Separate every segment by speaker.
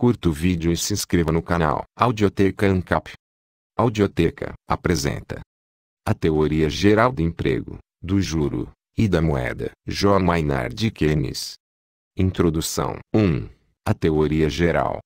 Speaker 1: Curta o vídeo e se inscreva no canal. Audioteca ANCAP. Audioteca apresenta a teoria geral do emprego, do juro e da moeda. John Maynard Keynes. Introdução 1. A teoria geral.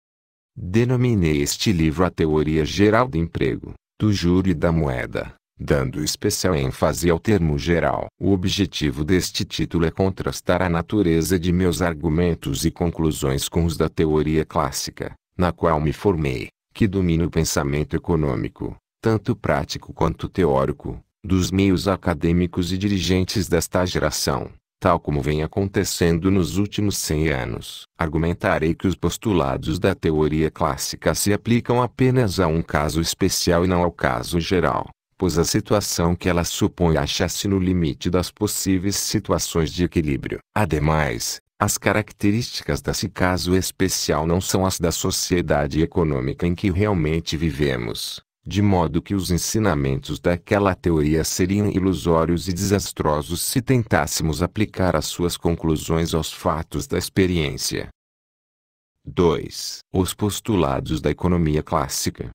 Speaker 1: Denominei este livro a teoria geral do emprego, do juro e da moeda, dando especial ênfase ao termo geral. O objetivo deste título é contrastar a natureza de meus argumentos e conclusões com os da teoria clássica, na qual me formei, que domina o pensamento econômico, tanto prático quanto teórico, dos meios acadêmicos e dirigentes desta geração tal como vem acontecendo nos últimos 100 anos. Argumentarei que os postulados da teoria clássica se aplicam apenas a um caso especial e não ao caso geral, pois a situação que ela supõe acha-se no limite das possíveis situações de equilíbrio. Ademais, as características desse caso especial não são as da sociedade econômica em que realmente vivemos, de modo que os ensinamentos daquela teoria seriam ilusórios e desastrosos se tentássemos aplicar as suas conclusões aos fatos da experiência. 2. Os postulados da economia clássica.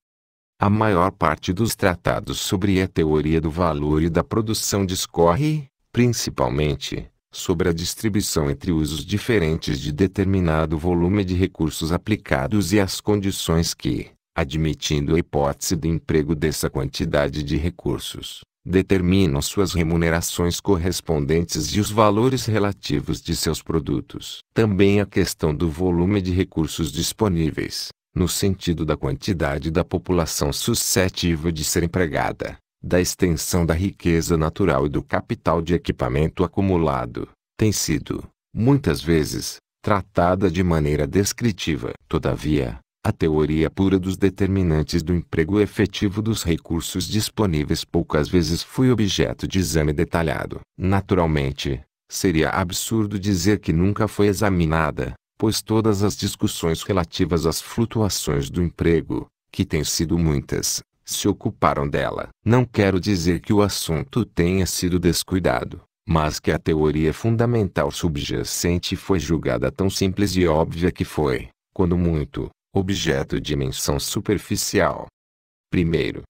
Speaker 1: A maior parte dos tratados sobre a teoria do valor e da produção discorre, principalmente, sobre a distribuição entre usos diferentes de determinado volume de recursos aplicados e as condições que, admitindo a hipótese do emprego dessa quantidade de recursos, determinam suas remunerações correspondentes e os valores relativos de seus produtos. Também a questão do volume de recursos disponíveis no sentido da quantidade da população suscetível de ser empregada, da extensão da riqueza natural e do capital de equipamento acumulado, tem sido, muitas vezes, tratada de maneira descritiva. Todavia, a teoria pura dos determinantes do emprego efetivo dos recursos disponíveis poucas vezes foi objeto de exame detalhado. Naturalmente, seria absurdo dizer que nunca foi examinada, pois todas as discussões relativas às flutuações do emprego, que têm sido muitas, se ocuparam dela. Não quero dizer que o assunto tenha sido descuidado, mas que a teoria fundamental subjacente foi julgada tão simples e óbvia que foi, quando muito, objeto de menção superficial. Primeiro,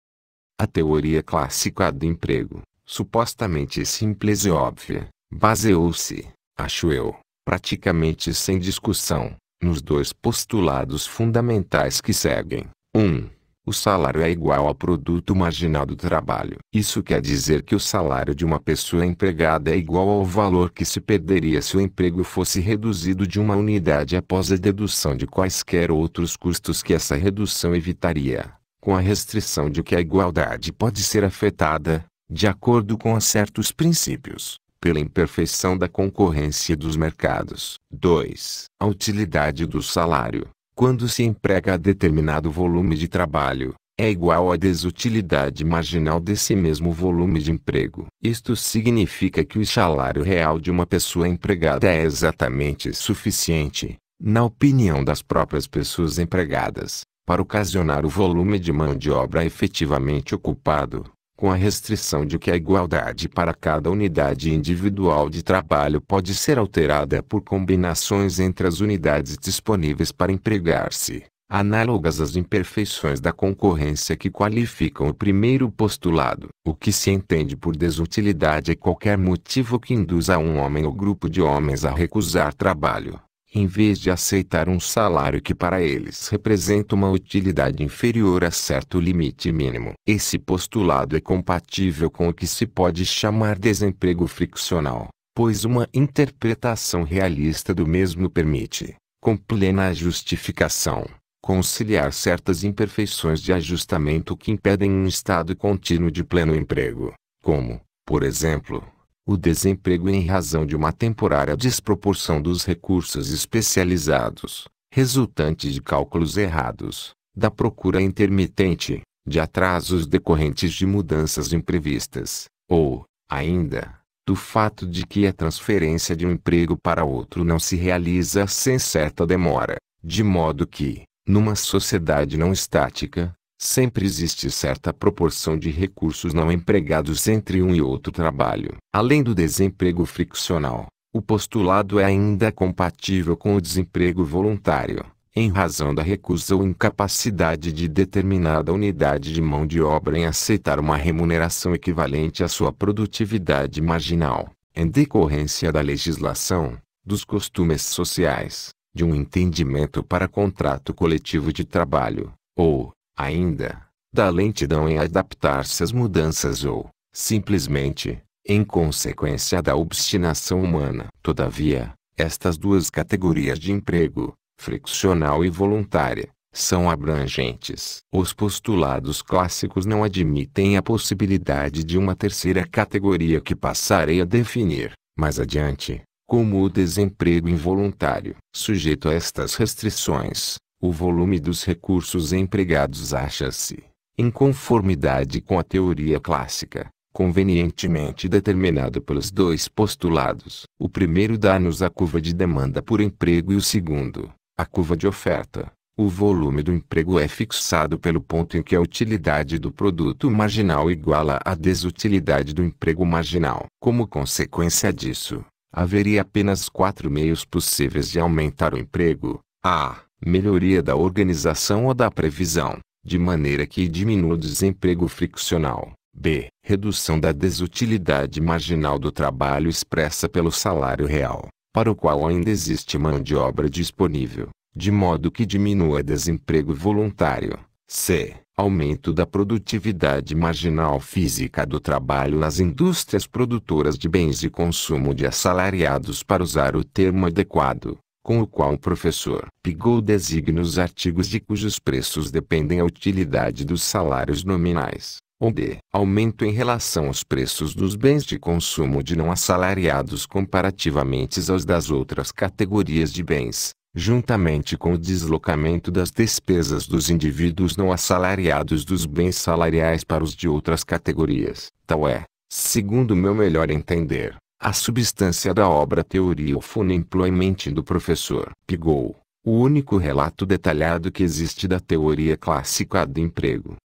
Speaker 1: a teoria clássica do emprego, supostamente simples e óbvia, baseou-se, acho eu, praticamente sem discussão, nos dois postulados fundamentais que seguem. 1. Um, o salário é igual ao produto marginal do trabalho. Isso quer dizer que o salário de uma pessoa empregada é igual ao valor que se perderia se o emprego fosse reduzido de uma unidade após a dedução de quaisquer outros custos que essa redução evitaria, com a restrição de que a igualdade pode ser afetada, de acordo com certos princípios pela imperfeição da concorrência dos mercados. 2. A utilidade do salário, quando se emprega determinado volume de trabalho, é igual à desutilidade marginal desse mesmo volume de emprego. Isto significa que o salário real de uma pessoa empregada é exatamente suficiente, na opinião das próprias pessoas empregadas, para ocasionar o volume de mão de obra efetivamente ocupado com a restrição de que a igualdade para cada unidade individual de trabalho pode ser alterada por combinações entre as unidades disponíveis para empregar-se, análogas às imperfeições da concorrência que qualificam o primeiro postulado. O que se entende por desutilidade é qualquer motivo que induza um homem ou grupo de homens a recusar trabalho em vez de aceitar um salário que para eles representa uma utilidade inferior a certo limite mínimo. Esse postulado é compatível com o que se pode chamar desemprego friccional, pois uma interpretação realista do mesmo permite, com plena justificação, conciliar certas imperfeições de ajustamento que impedem um estado contínuo de pleno emprego, como, por exemplo, o desemprego em razão de uma temporária desproporção dos recursos especializados, resultante de cálculos errados, da procura intermitente, de atrasos decorrentes de mudanças imprevistas, ou, ainda, do fato de que a transferência de um emprego para outro não se realiza sem certa demora, de modo que, numa sociedade não estática, Sempre existe certa proporção de recursos não empregados entre um e outro trabalho. Além do desemprego friccional, o postulado é ainda compatível com o desemprego voluntário, em razão da recusa ou incapacidade de determinada unidade de mão de obra em aceitar uma remuneração equivalente à sua produtividade marginal, em decorrência da legislação, dos costumes sociais, de um entendimento para contrato coletivo de trabalho, ou, ainda, da lentidão em adaptar-se às mudanças ou, simplesmente, em consequência da obstinação humana. Todavia, estas duas categorias de emprego, friccional e voluntária, são abrangentes. Os postulados clássicos não admitem a possibilidade de uma terceira categoria que passarei a definir, mais adiante, como o desemprego involuntário. Sujeito a estas restrições, o volume dos recursos empregados acha-se, em conformidade com a teoria clássica, convenientemente determinado pelos dois postulados. O primeiro dá-nos a curva de demanda por emprego e o segundo, a curva de oferta. O volume do emprego é fixado pelo ponto em que a utilidade do produto marginal iguala à desutilidade do emprego marginal. Como consequência disso, haveria apenas quatro meios possíveis de aumentar o emprego: a melhoria da organização ou da previsão, de maneira que diminua o desemprego friccional. B. Redução da desutilidade marginal do trabalho expressa pelo salário real, para o qual ainda existe mão de obra disponível, de modo que diminua desemprego voluntário. C. Aumento da produtividade marginal física do trabalho nas indústrias produtoras de bens de consumo de assalariados para usar o termo adequado com o qual o professor pigou designa os artigos de cujos preços dependem a utilidade dos salários nominais, ou de aumento em relação aos preços dos bens de consumo de não assalariados comparativamente aos das outras categorias de bens, juntamente com o deslocamento das despesas dos indivíduos não assalariados dos bens salariais para os de outras categorias. Tal é, segundo meu melhor entender, a substância da obra Teoria of Unemployment do professor Pigou, o único relato detalhado que existe da teoria clássica do emprego.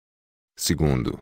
Speaker 1: Segundo,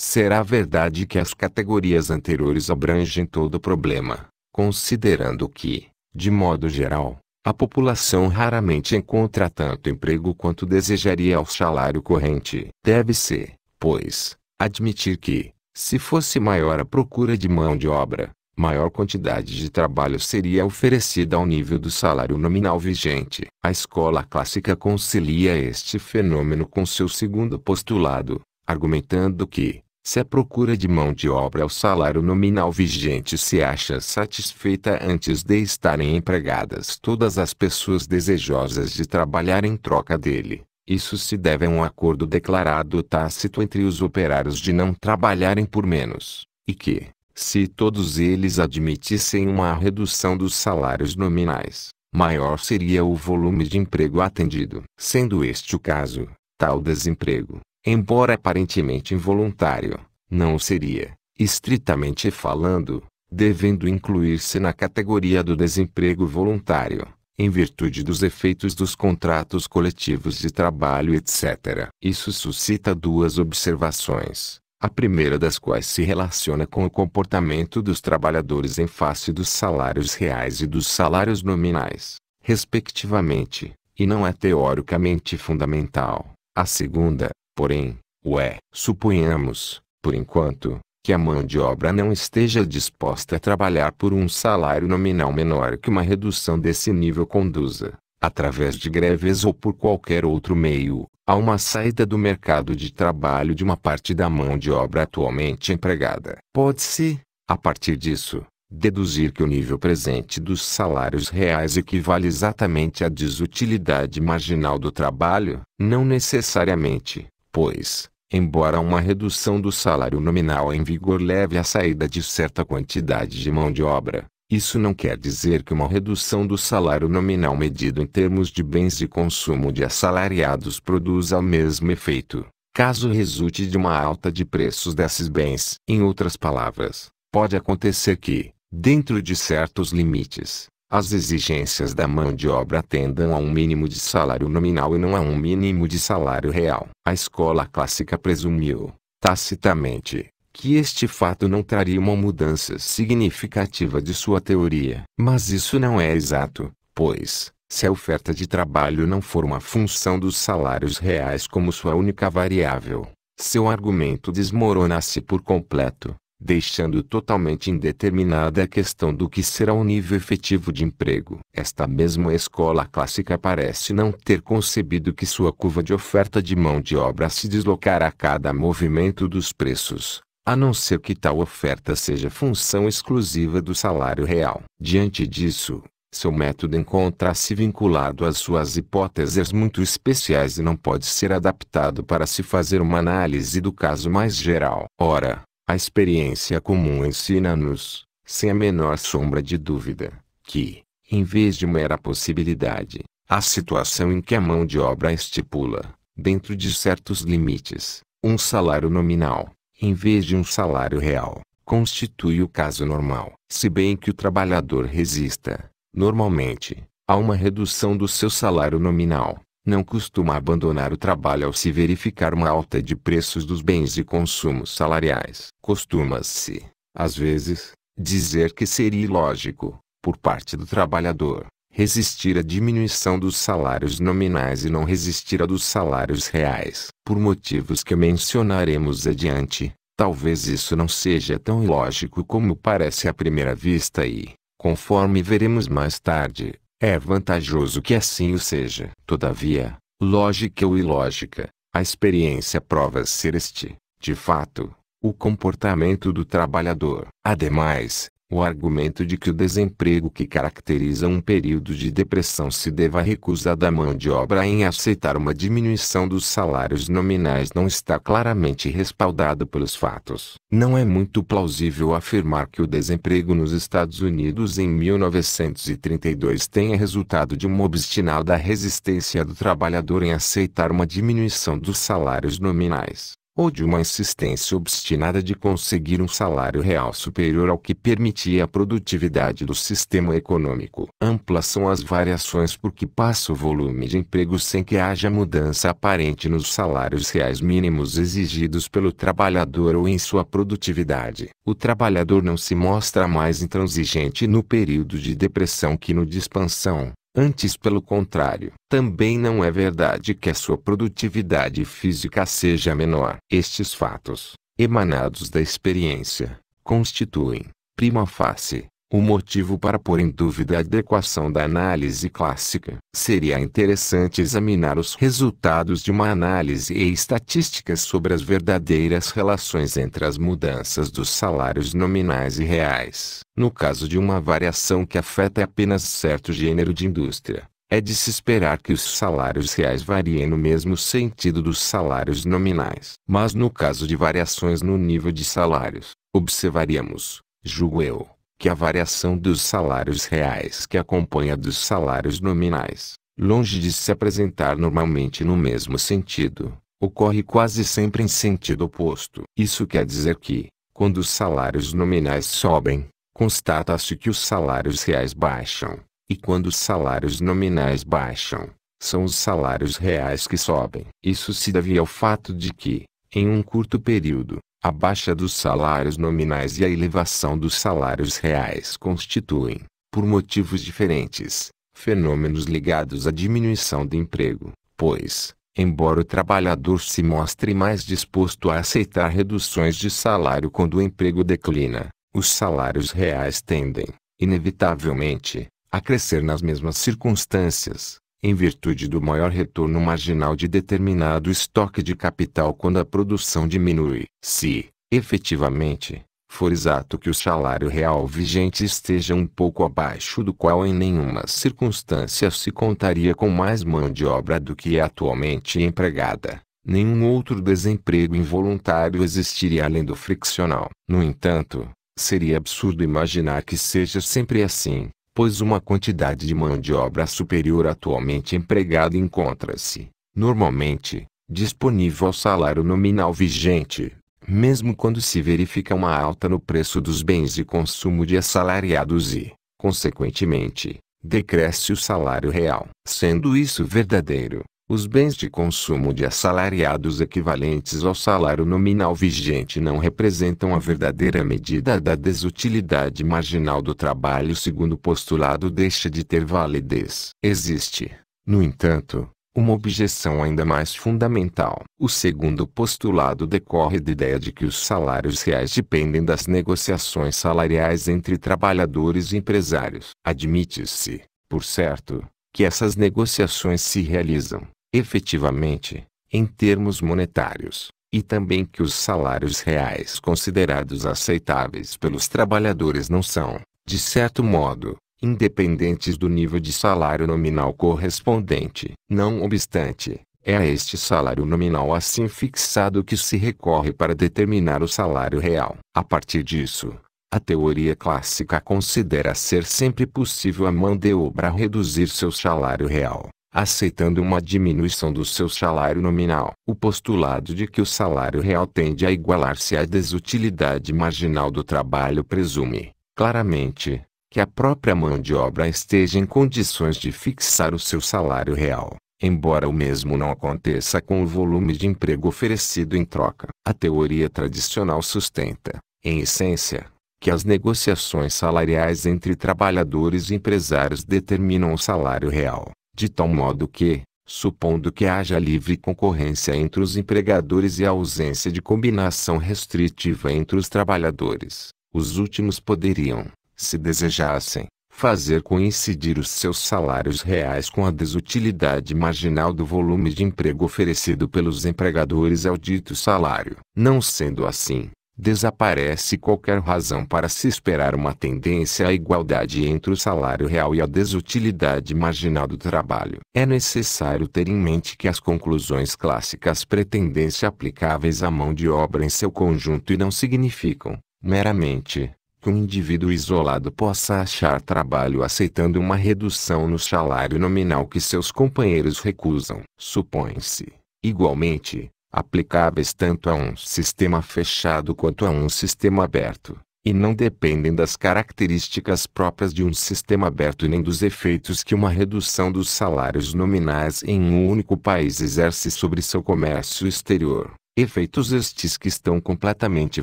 Speaker 1: será verdade que as categorias anteriores abrangem todo o problema, considerando que, de modo geral, a população raramente encontra tanto emprego quanto desejaria ao salário corrente. Deve-se, pois, admitir que, se fosse maior a procura de mão de obra, maior quantidade de trabalho seria oferecida ao nível do salário nominal vigente. A escola clássica concilia este fenômeno com seu segundo postulado, argumentando que, se a procura de mão de obra ao salário nominal vigente se acha satisfeita antes de estarem empregadas todas as pessoas desejosas de trabalhar em troca dele, isso se deve a um acordo declarado tácito entre os operários de não trabalharem por menos, e que, se todos eles admitissem uma redução dos salários nominais, maior seria o volume de emprego atendido. Sendo este o caso, tal desemprego, embora aparentemente involuntário, não seria, estritamente falando, devendo incluir-se na categoria do desemprego voluntário, em virtude dos efeitos dos contratos coletivos de trabalho, etc. Isso suscita duas observações a primeira das quais se relaciona com o comportamento dos trabalhadores em face dos salários reais e dos salários nominais, respectivamente, e não é teoricamente fundamental. A segunda, porém, o é. Suponhamos, por enquanto, que a mão de obra não esteja disposta a trabalhar por um salário nominal menor que uma redução desse nível conduza, através de greves ou por qualquer outro meio, Há uma saída do mercado de trabalho de uma parte da mão de obra atualmente empregada. Pode-se, a partir disso, deduzir que o nível presente dos salários reais equivale exatamente à desutilidade marginal do trabalho, não necessariamente, pois, embora uma redução do salário nominal em vigor leve à saída de certa quantidade de mão de obra, isso não quer dizer que uma redução do salário nominal medido em termos de bens de consumo de assalariados produza o mesmo efeito, caso resulte de uma alta de preços desses bens. Em outras palavras, pode acontecer que, dentro de certos limites, as exigências da mão de obra atendam a um mínimo de salário nominal e não a um mínimo de salário real. A escola clássica presumiu, tacitamente, que este fato não traria uma mudança significativa de sua teoria. Mas isso não é exato, pois, se a oferta de trabalho não for uma função dos salários reais como sua única variável, seu argumento desmorona-se por completo, deixando totalmente indeterminada a questão do que será o nível efetivo de emprego. Esta mesma escola clássica parece não ter concebido que sua curva de oferta de mão de obra se deslocará a cada movimento dos preços, a não ser que tal oferta seja função exclusiva do salário real. Diante disso, seu método encontra-se vinculado às suas hipóteses muito especiais e não pode ser adaptado para se fazer uma análise do caso mais geral. Ora, a experiência comum ensina-nos, sem a menor sombra de dúvida, que, em vez de mera possibilidade, a situação em que a mão de obra estipula, dentro de certos limites, um salário nominal, em vez de um salário real, constitui o caso normal. Se bem que o trabalhador resista, normalmente, a uma redução do seu salário nominal, não costuma abandonar o trabalho ao se verificar uma alta de preços dos bens e consumos salariais. Costuma-se, às vezes, dizer que seria ilógico, por parte do trabalhador, resistir à diminuição dos salários nominais e não resistir à dos salários reais. Por motivos que mencionaremos adiante, talvez isso não seja tão ilógico como parece à primeira vista e, conforme veremos mais tarde, é vantajoso que assim o seja. Todavia, lógica ou ilógica, a experiência prova ser este, de fato, o comportamento do trabalhador. Ademais, o argumento de que o desemprego que caracteriza um período de depressão se deva à recusa da mão de obra em aceitar uma diminuição dos salários nominais não está claramente respaldado pelos fatos. Não é muito plausível afirmar que o desemprego nos Estados Unidos em 1932 tenha resultado de uma obstinada resistência do trabalhador em aceitar uma diminuição dos salários nominais ou de uma insistência obstinada de conseguir um salário real superior ao que permitia a produtividade do sistema econômico. Amplas são as variações por que passa o volume de empregos sem que haja mudança aparente nos salários reais mínimos exigidos pelo trabalhador ou em sua produtividade. O trabalhador não se mostra mais intransigente no período de depressão que no de expansão, Antes, pelo contrário, também não é verdade que a sua produtividade física seja menor. Estes fatos, emanados da experiência, constituem, prima facie, o motivo para pôr em dúvida a adequação da análise clássica seria interessante examinar os resultados de uma análise e estatísticas sobre as verdadeiras relações entre as mudanças dos salários nominais e reais. No caso de uma variação que afeta apenas certo gênero de indústria, é de se esperar que os salários reais variem no mesmo sentido dos salários nominais. Mas no caso de variações no nível de salários, observaríamos, julgo eu, que a variação dos salários reais que acompanha dos salários nominais, longe de se apresentar normalmente no mesmo sentido, ocorre quase sempre em sentido oposto. Isso quer dizer que, quando os salários nominais sobem, constata-se que os salários reais baixam, e quando os salários nominais baixam, são os salários reais que sobem. Isso se deve ao fato de que, em um curto período, a baixa dos salários nominais e a elevação dos salários reais constituem, por motivos diferentes, fenômenos ligados à diminuição do emprego, pois, embora o trabalhador se mostre mais disposto a aceitar reduções de salário quando o emprego declina, os salários reais tendem, inevitavelmente, a crescer nas mesmas circunstâncias em virtude do maior retorno marginal de determinado estoque de capital quando a produção diminui. Se, efetivamente, for exato que o salário real vigente esteja um pouco abaixo do qual em nenhuma circunstância se contaria com mais mão de obra do que é atualmente empregada, nenhum outro desemprego involuntário existiria além do friccional. No entanto, seria absurdo imaginar que seja sempre assim pois uma quantidade de mão de obra superior atualmente empregada encontra-se, normalmente, disponível ao salário nominal vigente, mesmo quando se verifica uma alta no preço dos bens de consumo de assalariados e, consequentemente, decresce o salário real. Sendo isso verdadeiro, os bens de consumo de assalariados equivalentes ao salário nominal vigente não representam a verdadeira medida da desutilidade marginal do trabalho segundo o postulado deixa de ter validez. Existe, no entanto, uma objeção ainda mais fundamental. O segundo postulado decorre da ideia de que os salários reais dependem das negociações salariais entre trabalhadores e empresários. Admite-se, por certo, que essas negociações se realizam, efetivamente, em termos monetários, e também que os salários reais considerados aceitáveis pelos trabalhadores não são, de certo modo, independentes do nível de salário nominal correspondente. Não obstante, é a este salário nominal assim fixado que se recorre para determinar o salário real. A partir disso, a teoria clássica considera ser sempre possível a mão de obra reduzir seu salário real, aceitando uma diminuição do seu salário nominal. O postulado de que o salário real tende a igualar-se à desutilidade marginal do trabalho presume, claramente, que a própria mão de obra esteja em condições de fixar o seu salário real, embora o mesmo não aconteça com o volume de emprego oferecido em troca. A teoria tradicional sustenta, em essência, que as negociações salariais entre trabalhadores e empresários determinam o salário real de tal modo que, supondo que haja livre concorrência entre os empregadores e a ausência de combinação restritiva entre os trabalhadores, os últimos poderiam, se desejassem, fazer coincidir os seus salários reais com a desutilidade marginal do volume de emprego oferecido pelos empregadores ao dito salário. Não sendo assim, desaparece qualquer razão para se esperar uma tendência à igualdade entre o salário real e a desutilidade marginal do trabalho. É necessário ter em mente que as conclusões clássicas pretendem ser aplicáveis à mão de obra em seu conjunto e não significam, meramente, que um indivíduo isolado possa achar trabalho aceitando uma redução no salário nominal que seus companheiros recusam. Supõe-se, igualmente, aplicáveis tanto a um sistema fechado quanto a um sistema aberto, e não dependem das características próprias de um sistema aberto nem dos efeitos que uma redução dos salários nominais em um único país exerce sobre seu comércio exterior. Efeitos estes que estão completamente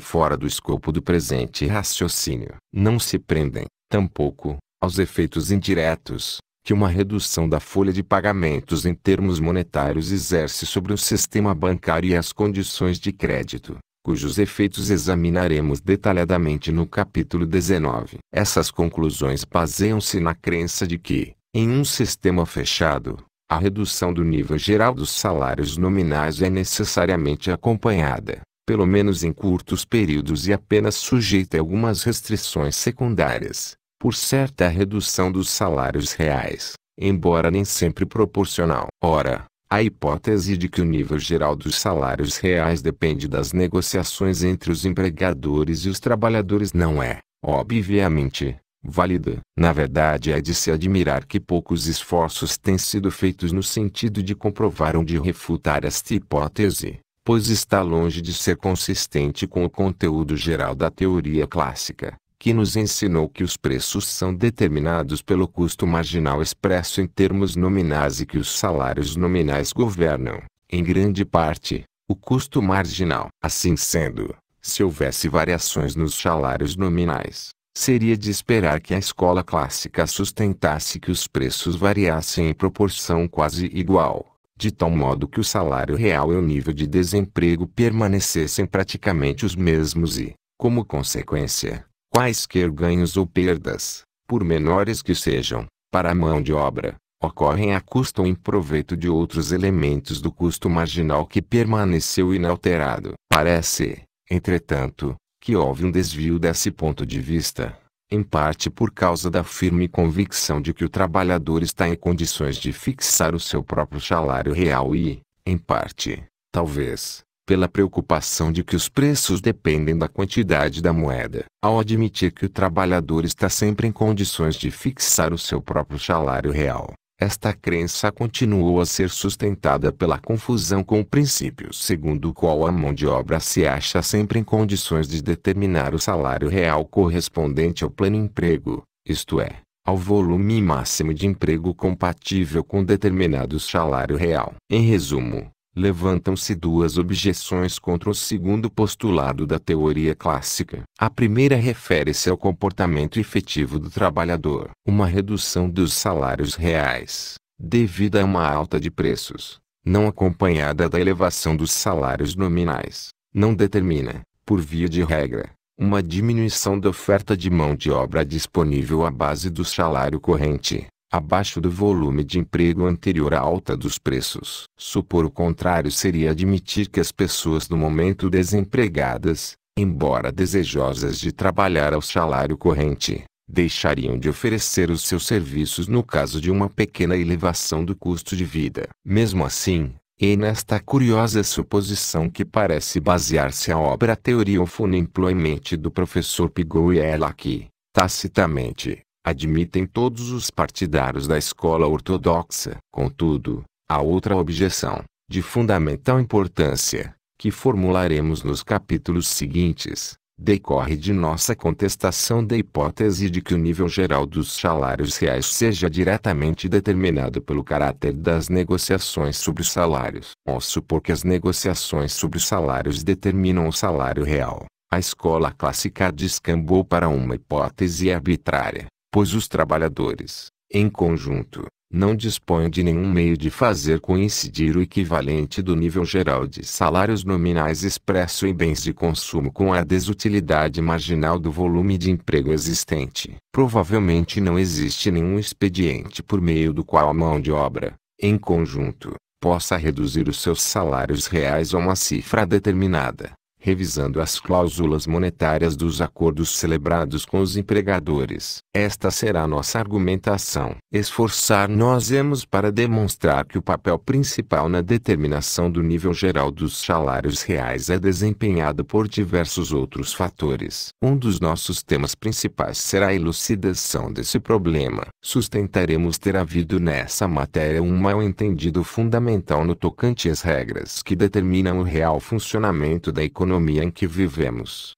Speaker 1: fora do escopo do presente raciocínio. Não se prendem, tampouco, aos efeitos indiretos, que uma redução da folha de pagamentos em termos monetários exerce sobre o sistema bancário e as condições de crédito, cujos efeitos examinaremos detalhadamente no capítulo 19. Essas conclusões baseiam-se na crença de que, em um sistema fechado, a redução do nível geral dos salários nominais é necessariamente acompanhada, pelo menos em curtos períodos e apenas sujeita a algumas restrições secundárias por certa redução dos salários reais, embora nem sempre proporcional. Ora, a hipótese de que o nível geral dos salários reais depende das negociações entre os empregadores e os trabalhadores não é, obviamente, válida. Na verdade, é de se admirar que poucos esforços têm sido feitos no sentido de comprovar ou de refutar esta hipótese, pois está longe de ser consistente com o conteúdo geral da teoria clássica que nos ensinou que os preços são determinados pelo custo marginal expresso em termos nominais e que os salários nominais governam, em grande parte, o custo marginal. Assim sendo, se houvesse variações nos salários nominais, seria de esperar que a escola clássica sustentasse que os preços variassem em proporção quase igual, de tal modo que o salário real e o nível de desemprego permanecessem praticamente os mesmos e, como consequência, Quaisquer ganhos ou perdas, por menores que sejam, para a mão de obra, ocorrem a custo ou em proveito de outros elementos do custo marginal que permaneceu inalterado. Parece, entretanto, que houve um desvio desse ponto de vista, em parte por causa da firme convicção de que o trabalhador está em condições de fixar o seu próprio salário real e, em parte, talvez, pela preocupação de que os preços dependem da quantidade da moeda. Ao admitir que o trabalhador está sempre em condições de fixar o seu próprio salário real, esta crença continuou a ser sustentada pela confusão com o princípio segundo o qual a mão de obra se acha sempre em condições de determinar o salário real correspondente ao pleno emprego, isto é, ao volume máximo de emprego compatível com determinado salário real. Em resumo, levantam-se duas objeções contra o segundo postulado da teoria clássica. A primeira refere-se ao comportamento efetivo do trabalhador. Uma redução dos salários reais, devido a uma alta de preços, não acompanhada da elevação dos salários nominais, não determina, por via de regra, uma diminuição da oferta de mão de obra disponível à base do salário corrente abaixo do volume de emprego anterior à alta dos preços. Supor o contrário seria admitir que as pessoas no momento desempregadas, embora desejosas de trabalhar ao salário corrente, deixariam de oferecer os seus serviços no caso de uma pequena elevação do custo de vida. Mesmo assim, e é nesta curiosa suposição que parece basear-se a obra teoria of Unemployment do professor Pigou e ela que, tacitamente, admitem todos os partidários da escola ortodoxa. Contudo, há outra objeção, de fundamental importância, que formularemos nos capítulos seguintes, decorre de nossa contestação da hipótese de que o nível geral dos salários reais seja diretamente determinado pelo caráter das negociações sobre os salários. Ao supor que as negociações sobre os salários determinam o salário real, a escola clássica descambou para uma hipótese arbitrária, pois os trabalhadores, em conjunto, não dispõem de nenhum meio de fazer coincidir o equivalente do nível geral de salários nominais expresso em bens de consumo com a desutilidade marginal do volume de emprego existente. Provavelmente não existe nenhum expediente por meio do qual a mão de obra, em conjunto, possa reduzir os seus salários reais a uma cifra determinada revisando as cláusulas monetárias dos acordos celebrados com os empregadores. Esta será nossa argumentação. Esforçar-nos-emos para demonstrar que o papel principal na determinação do nível geral dos salários reais é desempenhado por diversos outros fatores. Um dos nossos temas principais será a elucidação desse problema. Sustentaremos ter havido nessa matéria um mal-entendido fundamental no tocante às regras que determinam o real funcionamento da economia economia em que vivemos.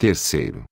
Speaker 1: Terceiro.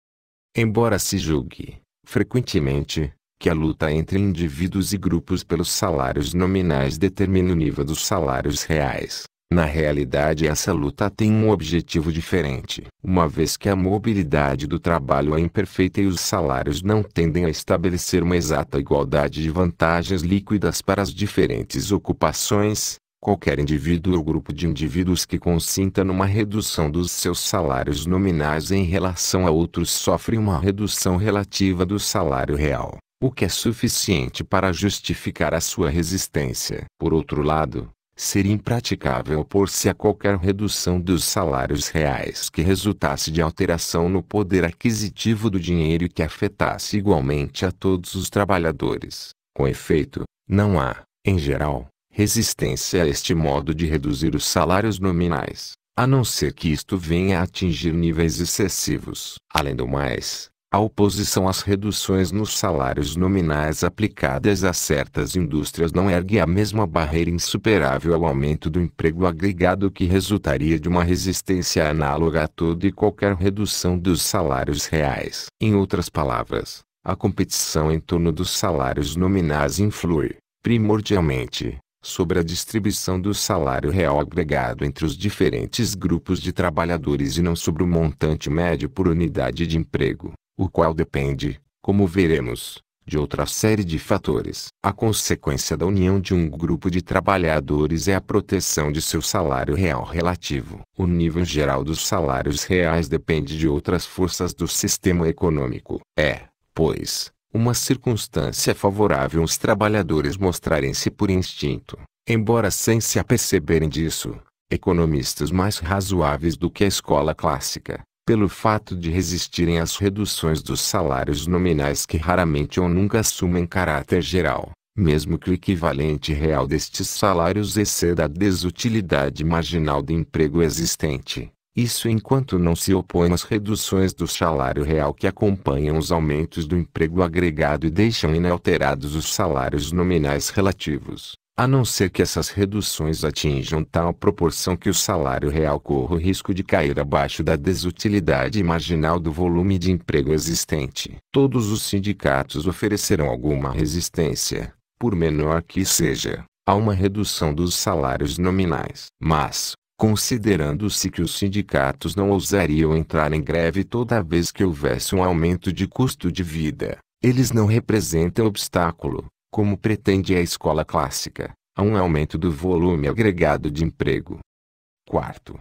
Speaker 1: Embora se julgue, frequentemente, que a luta entre indivíduos e grupos pelos salários nominais determina o nível dos salários reais, na realidade, essa luta tem um objetivo diferente, uma vez que a mobilidade do trabalho é imperfeita e os salários não tendem a estabelecer uma exata igualdade de vantagens líquidas para as diferentes ocupações, Qualquer indivíduo ou grupo de indivíduos que consinta numa redução dos seus salários nominais em relação a outros sofre uma redução relativa do salário real, o que é suficiente para justificar a sua resistência. Por outro lado, seria impraticável opor-se a qualquer redução dos salários reais que resultasse de alteração no poder aquisitivo do dinheiro e que afetasse igualmente a todos os trabalhadores. Com efeito, não há, em geral, resistência a este modo de reduzir os salários nominais, a não ser que isto venha a atingir níveis excessivos. Além do mais, a oposição às reduções nos salários nominais aplicadas a certas indústrias não ergue a mesma barreira insuperável ao aumento do emprego agregado que resultaria de uma resistência análoga a toda e qualquer redução dos salários reais. Em outras palavras, a competição em torno dos salários nominais influi, primordialmente, sobre a distribuição do salário real agregado entre os diferentes grupos de trabalhadores e não sobre o montante médio por unidade de emprego, o qual depende, como veremos, de outra série de fatores. A consequência da união de um grupo de trabalhadores é a proteção de seu salário real relativo. O nível geral dos salários reais depende de outras forças do sistema econômico. É, pois, uma circunstância favorável os trabalhadores mostrarem-se por instinto, embora sem se aperceberem disso, economistas mais razoáveis do que a escola clássica, pelo fato de resistirem às reduções dos salários nominais que raramente ou nunca assumem caráter geral, mesmo que o equivalente real destes salários exceda a desutilidade marginal do emprego existente. Isso enquanto não se opõe às reduções do salário real que acompanham os aumentos do emprego agregado e deixam inalterados os salários nominais relativos, a não ser que essas reduções atinjam tal proporção que o salário real corra o risco de cair abaixo da desutilidade marginal do volume de emprego existente. Todos os sindicatos oferecerão alguma resistência, por menor que seja, a uma redução dos salários nominais. Mas, considerando-se que os sindicatos não ousariam entrar em greve toda vez que houvesse um aumento de custo de vida. Eles não representam obstáculo, como pretende a escola clássica, a um aumento do volume agregado de emprego. Quarto.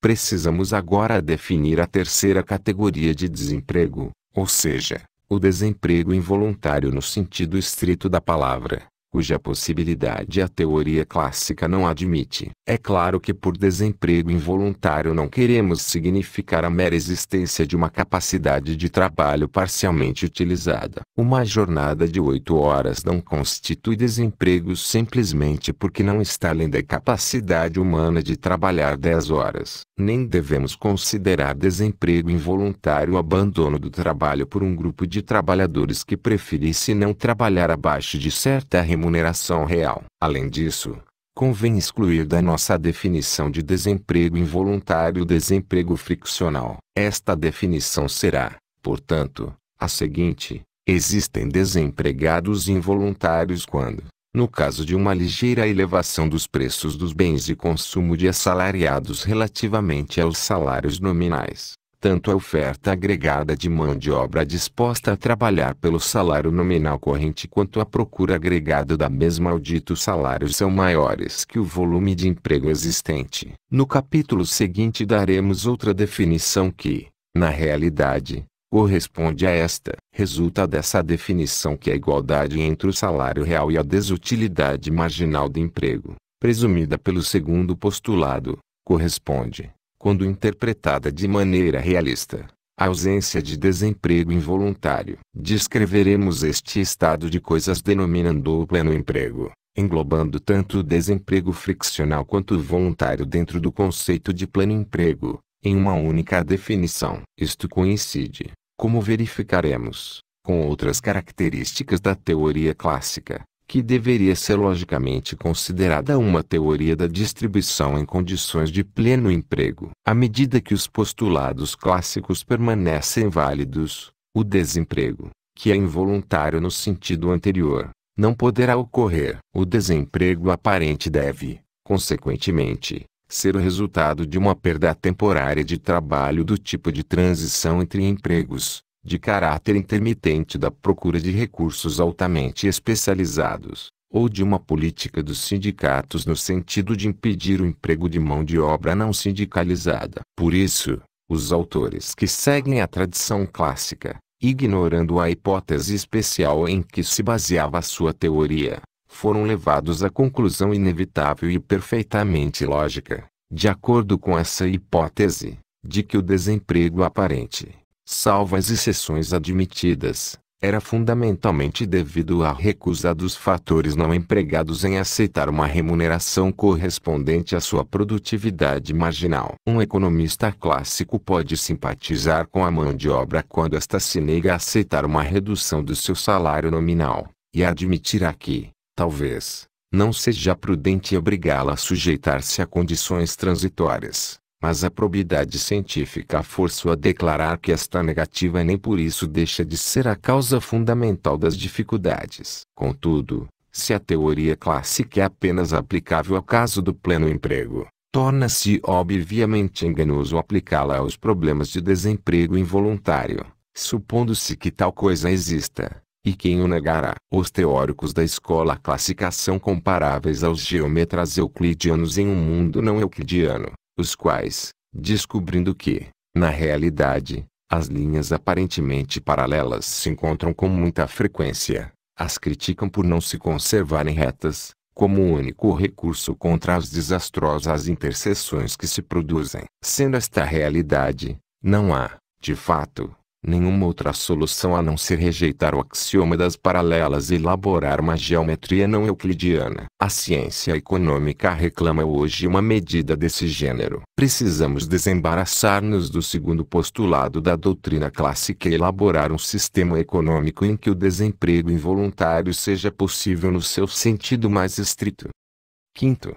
Speaker 1: Precisamos agora definir a terceira categoria de desemprego, ou seja, o desemprego involuntário no sentido estrito da palavra cuja possibilidade a teoria clássica não admite. É claro que por desemprego involuntário não queremos significar a mera existência de uma capacidade de trabalho parcialmente utilizada. Uma jornada de oito horas não constitui desemprego simplesmente porque não está além da capacidade humana de trabalhar dez horas. Nem devemos considerar desemprego involuntário o abandono do trabalho por um grupo de trabalhadores que preferisse não trabalhar abaixo de certa remuneração remuneração real. Além disso, convém excluir da nossa definição de desemprego involuntário o desemprego friccional. Esta definição será, portanto, a seguinte: existem desempregados involuntários quando, no caso de uma ligeira elevação dos preços dos bens de consumo de assalariados relativamente aos salários nominais, portanto, a oferta agregada de mão de obra disposta a trabalhar pelo salário nominal corrente quanto a procura agregada da mesma ao dito salário são maiores que o volume de emprego existente. No capítulo seguinte daremos outra definição que, na realidade, corresponde a esta. Resulta dessa definição que a igualdade entre o salário real e a desutilidade marginal do emprego, presumida pelo segundo postulado, corresponde quando interpretada de maneira realista, a ausência de desemprego involuntário. Descreveremos este estado de coisas denominando o pleno emprego, englobando tanto o desemprego friccional quanto o voluntário dentro do conceito de pleno emprego, em uma única definição. Isto coincide, como verificaremos, com outras características da teoria clássica, que deveria ser logicamente considerada uma teoria da distribuição em condições de pleno emprego. À medida que os postulados clássicos permanecem válidos, o desemprego, que é involuntário no sentido anterior, não poderá ocorrer. O desemprego aparente deve, consequentemente, ser o resultado de uma perda temporária de trabalho do tipo de transição entre empregos, de caráter intermitente da procura de recursos altamente especializados, ou de uma política dos sindicatos no sentido de impedir o emprego de mão de obra não sindicalizada. Por isso, os autores que seguem a tradição clássica, ignorando a hipótese especial em que se baseava sua teoria, foram levados à conclusão inevitável e perfeitamente lógica, de acordo com essa hipótese, de que o desemprego aparente salvo as exceções admitidas, era fundamentalmente devido à recusa dos fatores não empregados em aceitar uma remuneração correspondente à sua produtividade marginal. Um economista clássico pode simpatizar com a mão de obra quando esta se nega a aceitar uma redução do seu salário nominal, e admitirá que, talvez, não seja prudente obrigá-la a sujeitar-se a condições transitórias mas a probidade científica força a declarar que esta negativa nem por isso deixa de ser a causa fundamental das dificuldades. Contudo, se a teoria clássica é apenas aplicável ao caso do pleno emprego, torna-se obviamente enganoso aplicá-la aos problemas de desemprego involuntário, supondo-se que tal coisa exista. E quem o negará? Os teóricos da escola clássica são comparáveis aos geometras euclidianos em um mundo não euclidiano os quais, descobrindo que, na realidade, as linhas aparentemente paralelas se encontram com muita frequência, as criticam por não se conservarem retas, como o único recurso contra as desastrosas interseções que se produzem. Sendo esta realidade, não há, de fato, nenhuma outra solução a não ser rejeitar o axioma das paralelas e elaborar uma geometria não euclidiana. A ciência econômica reclama hoje uma medida desse gênero. Precisamos desembaraçar-nos do segundo postulado da doutrina clássica e elaborar um sistema econômico em que o desemprego involuntário seja possível no seu sentido mais estrito. Quinto,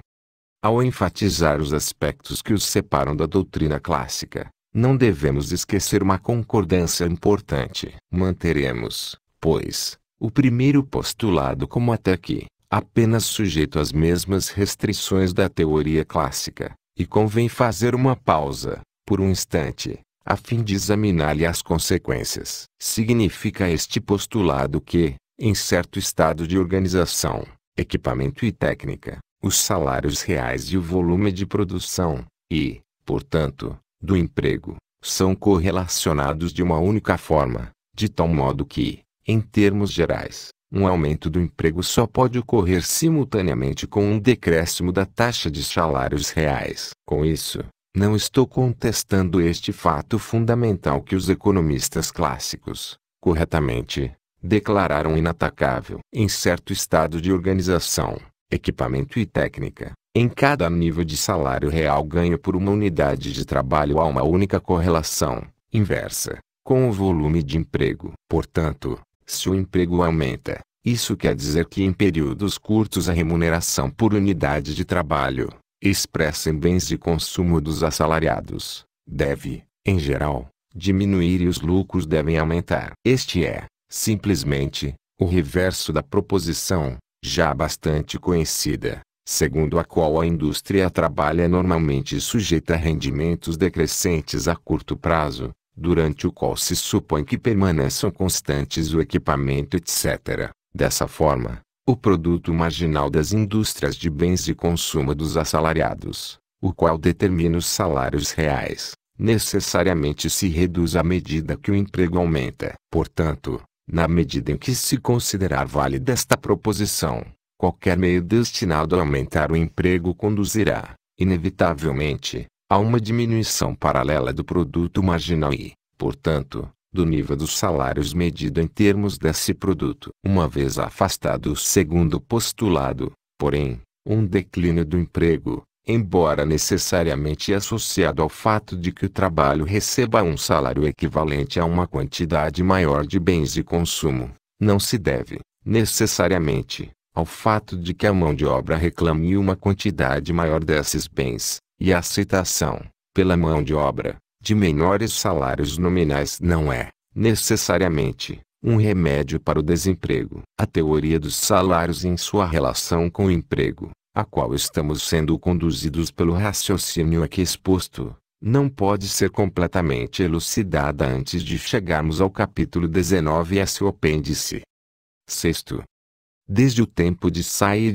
Speaker 1: ao enfatizar os aspectos que os separam da doutrina clássica, não devemos esquecer uma concordância importante. Manteremos, pois, o primeiro postulado como até aqui, apenas sujeito às mesmas restrições da teoria clássica, e convém fazer uma pausa, por um instante, a fim de examinar-lhe as consequências. Significa este postulado que, em certo estado de organização, equipamento e técnica, os salários reais e o volume de produção, e, portanto, do emprego, são correlacionados de uma única forma, de tal modo que, em termos gerais, um aumento do emprego só pode ocorrer simultaneamente com um decréscimo da taxa de salários reais. Com isso, não estou contestando este fato fundamental que os economistas clássicos, corretamente, declararam inatacável. Em certo estado de organização, equipamento e técnica, em cada nível de salário real ganho por uma unidade de trabalho há uma única correlação, inversa, com o volume de emprego. Portanto, se o emprego aumenta, isso quer dizer que em períodos curtos a remuneração por unidade de trabalho, expressa em bens de consumo dos assalariados, deve, em geral, diminuir e os lucros devem aumentar. Este é, simplesmente, o reverso da proposição, já bastante conhecida segundo a qual a indústria trabalha normalmente sujeita a rendimentos decrescentes a curto prazo, durante o qual se supõe que permaneçam constantes o equipamento, etc. Dessa forma, o produto marginal das indústrias de bens de consumo dos assalariados, o qual determina os salários reais, necessariamente se reduz à medida que o emprego aumenta. Portanto, na medida em que se considerar válida esta proposição, Qualquer meio destinado a aumentar o emprego conduzirá, inevitavelmente, a uma diminuição paralela do produto marginal e, portanto, do nível dos salários medido em termos desse produto. Uma vez afastado o segundo postulado, porém, um declínio do emprego, embora necessariamente associado ao fato de que o trabalho receba um salário equivalente a uma quantidade maior de bens de consumo, não se deve, necessariamente, ao fato de que a mão de obra reclame uma quantidade maior desses bens, e a aceitação, pela mão de obra, de menores salários nominais não é, necessariamente, um remédio para o desemprego. A teoria dos salários em sua relação com o emprego, a qual estamos sendo conduzidos pelo raciocínio aqui exposto, não pode ser completamente elucidada antes de chegarmos ao capítulo 19 e a seu apêndice. Sexto, Desde o tempo de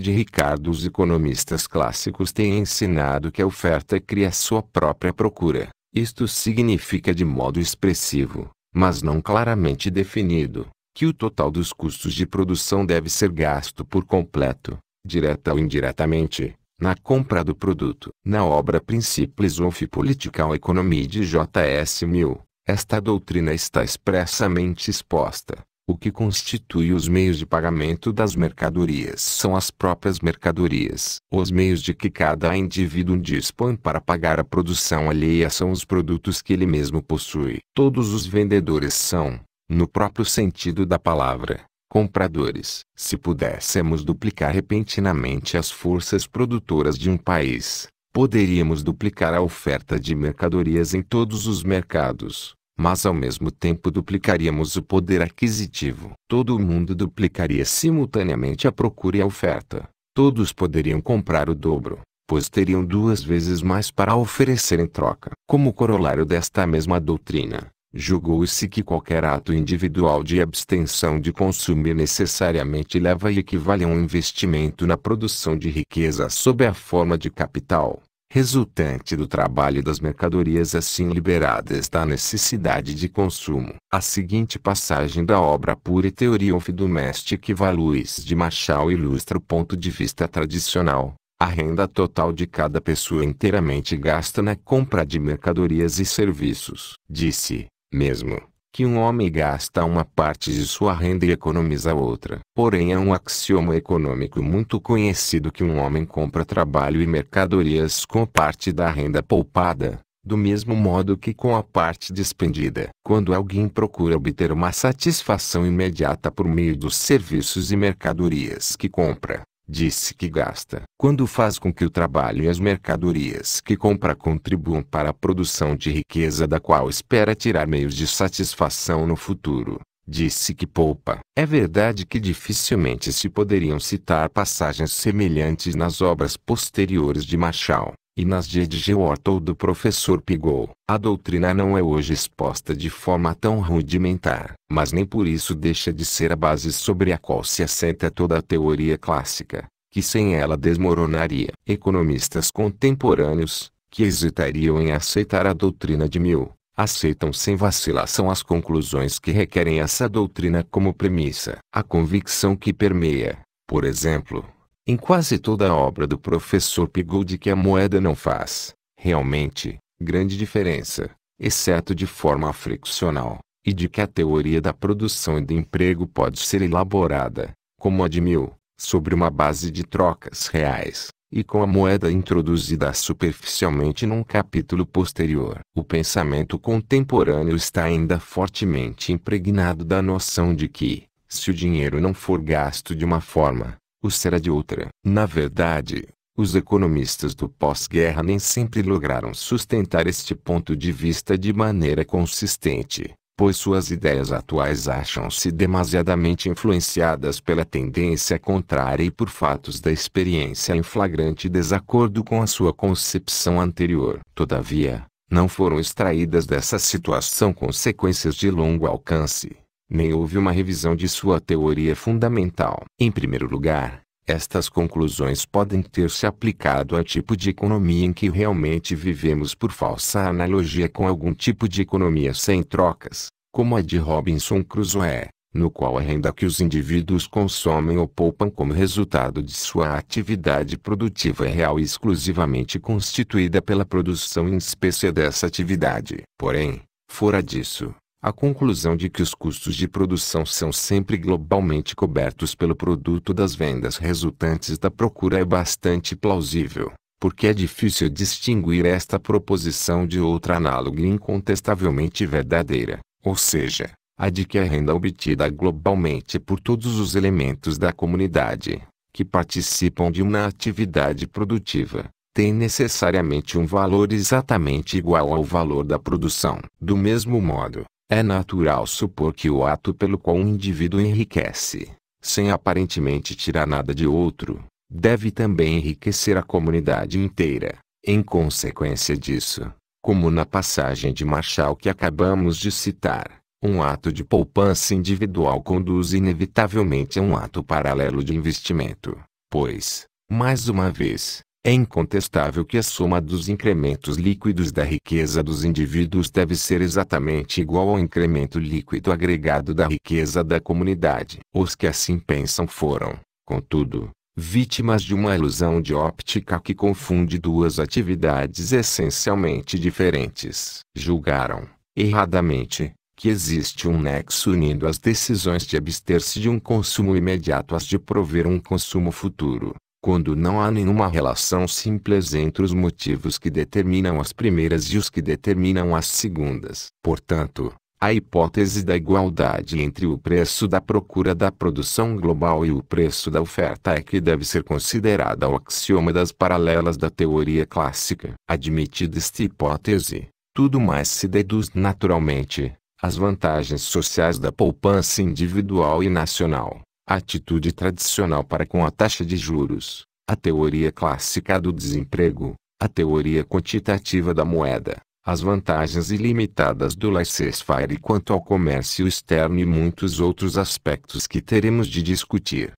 Speaker 1: de Ricardo os economistas clássicos têm ensinado que a oferta cria sua própria procura. Isto significa de modo expressivo, mas não claramente definido, que o total dos custos de produção deve ser gasto por completo, direta ou indiretamente, na compra do produto. Na obra Principles of Political Economy de J.S. Mill, esta doutrina está expressamente exposta. O que constitui os meios de pagamento das mercadorias são as próprias mercadorias. Os meios de que cada indivíduo dispõe para pagar a produção alheia são os produtos que ele mesmo possui. Todos os vendedores são, no próprio sentido da palavra, compradores. Se pudéssemos duplicar repentinamente as forças produtoras de um país, poderíamos duplicar a oferta de mercadorias em todos os mercados mas ao mesmo tempo duplicaríamos o poder aquisitivo. Todo mundo duplicaria simultaneamente a procura e a oferta. Todos poderiam comprar o dobro, pois teriam duas vezes mais para oferecer em troca. Como corolário desta mesma doutrina, julgou-se que qualquer ato individual de abstenção de consumir necessariamente leva e equivale a um investimento na produção de riqueza sob a forma de capital resultante do trabalho das mercadorias assim liberadas da necessidade de consumo. A seguinte passagem da obra Pure Theory of Domestic Values de Marshall ilustra o ponto de vista tradicional. A renda total de cada pessoa inteiramente gasta na compra de mercadorias e serviços. Disse, mesmo, que um homem gasta uma parte de sua renda e economiza outra. Porém é um axioma econômico muito conhecido que um homem compra trabalho e mercadorias com parte da renda poupada, do mesmo modo que com a parte despendida. Quando alguém procura obter uma satisfação imediata por meio dos serviços e mercadorias que compra, Disse que gasta. Quando faz com que o trabalho e as mercadorias que compra contribuam para a produção de riqueza da qual espera tirar meios de satisfação no futuro. Disse que poupa. É verdade que dificilmente se poderiam citar passagens semelhantes nas obras posteriores de Marshall e nas de Edgeu ou do professor Pigou, A doutrina não é hoje exposta de forma tão rudimentar, mas nem por isso deixa de ser a base sobre a qual se assenta toda a teoria clássica, que sem ela desmoronaria. Economistas contemporâneos, que hesitariam em aceitar a doutrina de Mill, aceitam sem vacilação as conclusões que requerem essa doutrina como premissa. A convicção que permeia, por exemplo, em quase toda a obra do professor Pigold que a moeda não faz, realmente, grande diferença, exceto de forma friccional, e de que a teoria da produção e do emprego pode ser elaborada, como a de Mill, sobre uma base de trocas reais, e com a moeda introduzida superficialmente num capítulo posterior. O pensamento contemporâneo está ainda fortemente impregnado da noção de que, se o dinheiro não for gasto de uma forma, o será de outra. Na verdade, os economistas do pós-guerra nem sempre lograram sustentar este ponto de vista de maneira consistente, pois suas ideias atuais acham-se demasiadamente influenciadas pela tendência contrária e por fatos da experiência em flagrante desacordo com a sua concepção anterior. Todavia, não foram extraídas dessa situação consequências de longo alcance nem houve uma revisão de sua teoria fundamental. Em primeiro lugar, estas conclusões podem ter se aplicado ao tipo de economia em que realmente vivemos por falsa analogia com algum tipo de economia sem trocas, como a de Robinson Crusoe, no qual a renda que os indivíduos consomem ou poupam como resultado de sua atividade produtiva é real e exclusivamente constituída pela produção em espécie dessa atividade. Porém, fora disso, a conclusão de que os custos de produção são sempre globalmente cobertos pelo produto das vendas resultantes da procura é bastante plausível, porque é difícil distinguir esta proposição de outra análoga e incontestavelmente verdadeira, ou seja, a de que a renda obtida globalmente por todos os elementos da comunidade, que participam de uma atividade produtiva, tem necessariamente um valor exatamente igual ao valor da produção. Do mesmo modo, é natural supor que o ato pelo qual um indivíduo enriquece, sem aparentemente tirar nada de outro, deve também enriquecer a comunidade inteira. Em consequência disso, como na passagem de Marshall que acabamos de citar, um ato de poupança individual conduz inevitavelmente a um ato paralelo de investimento, pois, mais uma vez, é incontestável que a soma dos incrementos líquidos da riqueza dos indivíduos deve ser exatamente igual ao incremento líquido agregado da riqueza da comunidade. Os que assim pensam foram, contudo, vítimas de uma ilusão de óptica que confunde duas atividades essencialmente diferentes. Julgaram, erradamente, que existe um nexo unindo as decisões de abster-se de um consumo imediato às de prover um consumo futuro quando não há nenhuma relação simples entre os motivos que determinam as primeiras e os que determinam as segundas. Portanto, a hipótese da igualdade entre o preço da procura da produção global e o preço da oferta é que deve ser considerada o axioma das paralelas da teoria clássica. Admitida esta hipótese, tudo mais se deduz naturalmente, as vantagens sociais da poupança individual e nacional. A atitude tradicional para com a taxa de juros, a teoria clássica do desemprego, a teoria quantitativa da moeda, as vantagens ilimitadas do laissez-faire quanto ao comércio externo e muitos outros aspectos que teremos de discutir.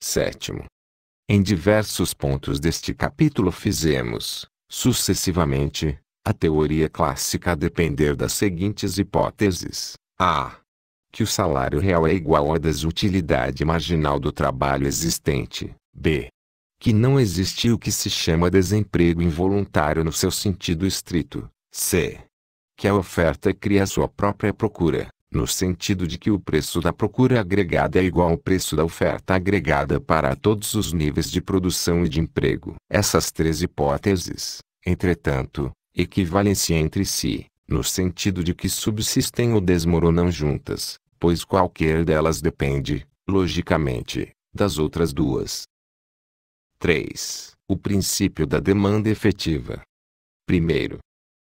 Speaker 1: Sétimo. Em diversos pontos deste capítulo fizemos, sucessivamente, a teoria clássica a depender das seguintes hipóteses. A que o salário real é igual à desutilidade marginal do trabalho existente. B. Que não existe o que se chama desemprego involuntário no seu sentido estrito. C. Que a oferta cria a sua própria procura, no sentido de que o preço da procura agregada é igual ao preço da oferta agregada para todos os níveis de produção e de emprego. Essas três hipóteses, entretanto, equivalem-se entre si, no sentido de que subsistem ou desmoronam juntas, pois qualquer delas depende, logicamente, das outras duas. 3. O princípio da demanda efetiva. Primeiro,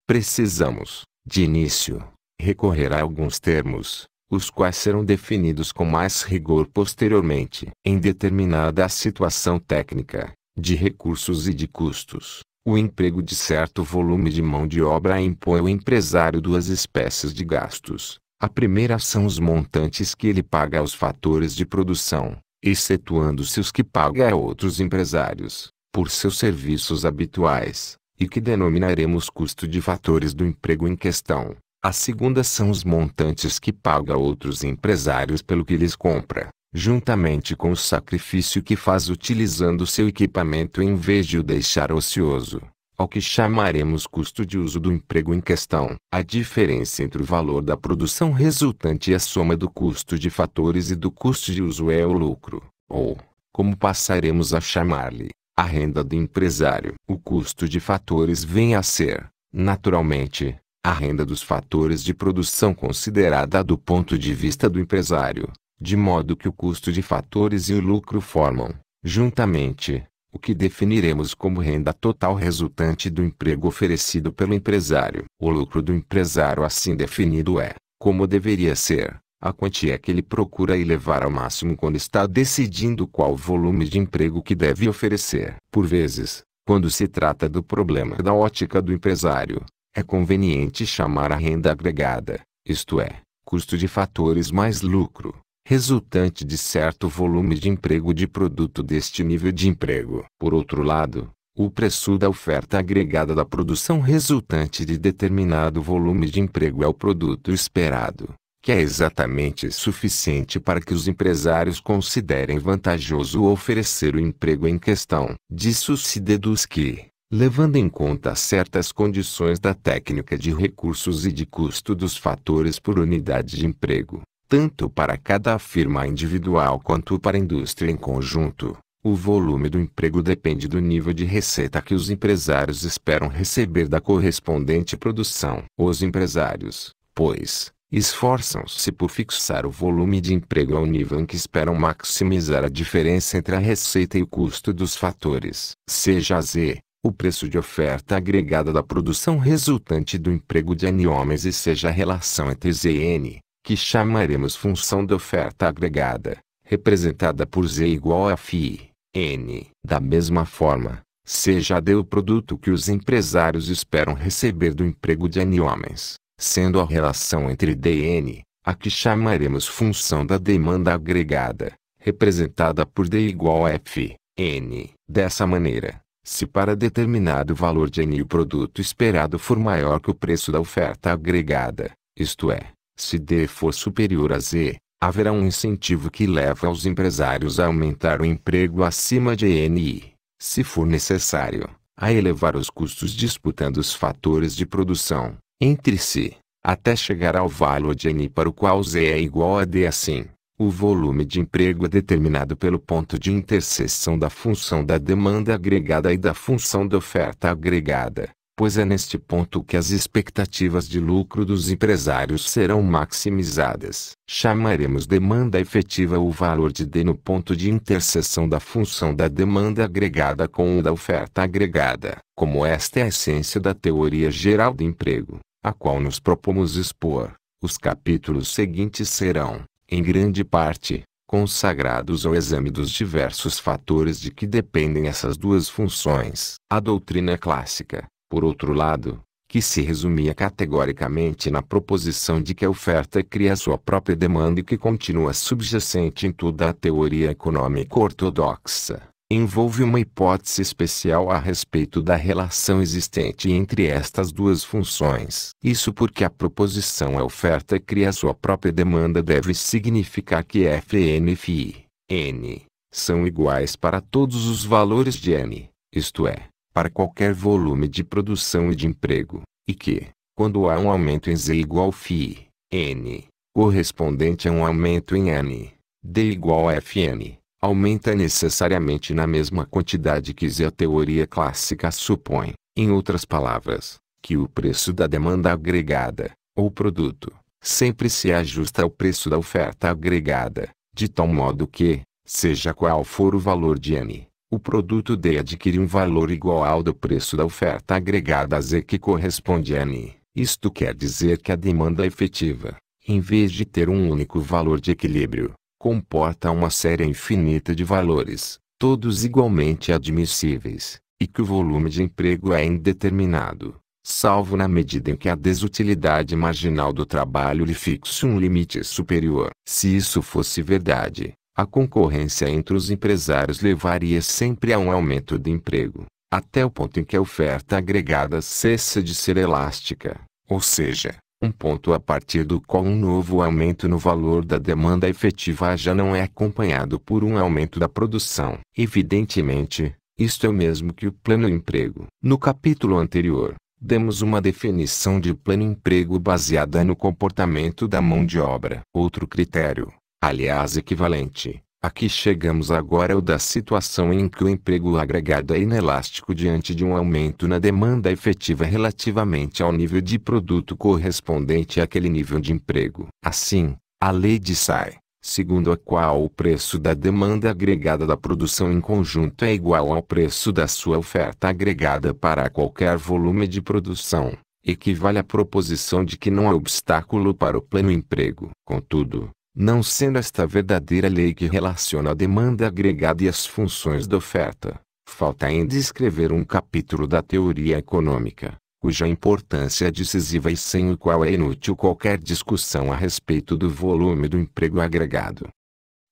Speaker 1: precisamos, de início, recorrer a alguns termos, os quais serão definidos com mais rigor posteriormente, em determinada situação técnica, de recursos e de custos. O emprego de certo volume de mão de obra impõe ao empresário duas espécies de gastos, a primeira são os montantes que ele paga aos fatores de produção, excetuando-se os que paga a outros empresários, por seus serviços habituais, e que denominaremos custo de fatores do emprego em questão. A segunda são os montantes que paga a outros empresários pelo que lhes compra, juntamente com o sacrifício que faz utilizando seu equipamento em vez de o deixar ocioso ao que chamaremos custo de uso do emprego em questão. A diferença entre o valor da produção resultante e a soma do custo de fatores e do custo de uso é o lucro, ou, como passaremos a chamar-lhe, a renda do empresário. O custo de fatores vem a ser, naturalmente, a renda dos fatores de produção considerada do ponto de vista do empresário, de modo que o custo de fatores e o lucro formam, juntamente, o que definiremos como renda total resultante do emprego oferecido pelo empresário. O lucro do empresário assim definido é, como deveria ser, a quantia que ele procura elevar ao máximo quando está decidindo qual volume de emprego que deve oferecer. Por vezes, quando se trata do problema da ótica do empresário, é conveniente chamar a renda agregada, isto é, custo de fatores mais lucro, resultante de certo volume de emprego de produto deste nível de emprego. Por outro lado, o preço da oferta agregada da produção resultante de determinado volume de emprego é o produto esperado, que é exatamente suficiente para que os empresários considerem vantajoso oferecer o emprego em questão. Disso se deduz que, levando em conta certas condições da técnica de recursos e de custo dos fatores por unidade de emprego, tanto para cada firma individual quanto para a indústria em conjunto, o volume do emprego depende do nível de receita que os empresários esperam receber da correspondente produção. Os empresários, pois, esforçam-se por fixar o volume de emprego ao nível em que esperam maximizar a diferença entre a receita e o custo dos fatores, seja Z, o preço de oferta agregada da produção resultante do emprego de N homens e seja a relação entre Z e N, que chamaremos função da oferta agregada, representada por Z igual a φ, n. Da mesma forma, C já deu o produto que os empresários esperam receber do emprego de N homens, sendo a relação entre d e n a que chamaremos função da demanda agregada, representada por D igual a F, N. Dessa maneira, se para determinado valor de N o produto esperado for maior que o preço da oferta agregada, isto é, se D for superior a Z, haverá um incentivo que leva os empresários a aumentar o emprego acima de NI, se for necessário, a elevar os custos disputando os fatores de produção entre si, até chegar ao valor de N para o qual Z é igual a D assim. O volume de emprego é determinado pelo ponto de interseção da função da demanda agregada e da função da oferta agregada pois é neste ponto que as expectativas de lucro dos empresários serão maximizadas. Chamaremos demanda efetiva o valor de D no ponto de interseção da função da demanda agregada com o da oferta agregada, como esta é a essência da teoria geral do emprego, a qual nos propomos expor. Os capítulos seguintes serão, em grande parte, consagrados ao exame dos diversos fatores de que dependem essas duas funções. A doutrina clássica, por outro lado, que se resumia categoricamente na proposição de que a oferta cria sua própria demanda e que continua subjacente em toda a teoria econômica ortodoxa, envolve uma hipótese especial a respeito da relação existente entre estas duas funções. Isso porque a proposição a oferta cria sua própria demanda deve significar que Fn e Φn são iguais para todos os valores de n, isto é, para qualquer volume de produção e de emprego, e que, quando há um aumento em Z igual φ, n, correspondente a um aumento em n, D igual a Fn, aumenta necessariamente na mesma quantidade que Z a teoria clássica supõe, em outras palavras, que o preço da demanda agregada, ou produto, sempre se ajusta ao preço da oferta agregada, de tal modo que, seja qual for o valor de n, o produto D adquire um valor igual ao do preço da oferta agregada a Z que corresponde a N. Isto quer dizer que a demanda efetiva, em vez de ter um único valor de equilíbrio, comporta uma série infinita de valores, todos igualmente admissíveis, e que o volume de emprego é indeterminado, salvo na medida em que a desutilidade marginal do trabalho lhe fixe um limite superior. Se isso fosse verdade, a concorrência entre os empresários levaria sempre a um aumento do emprego, até o ponto em que a oferta agregada cessa de ser elástica, ou seja, um ponto a partir do qual um novo aumento no valor da demanda efetiva já não é acompanhado por um aumento da produção. Evidentemente, isto é o mesmo que o pleno emprego. No capítulo anterior, demos uma definição de pleno emprego baseada no comportamento da mão de obra. Outro critério, aliás equivalente, a que chegamos agora é o da situação em que o emprego agregado é inelástico diante de um aumento na demanda efetiva relativamente ao nível de produto correspondente àquele nível de emprego. Assim, a lei de SAI, segundo a qual o preço da demanda agregada da produção em conjunto é igual ao preço da sua oferta agregada para qualquer volume de produção, equivale à proposição de que não há obstáculo para o pleno emprego. Contudo, não sendo esta verdadeira lei que relaciona a demanda agregada e as funções da oferta. Falta ainda escrever um capítulo da teoria econômica, cuja importância é decisiva e sem o qual é inútil qualquer discussão a respeito do volume do emprego agregado.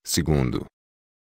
Speaker 1: Segundo,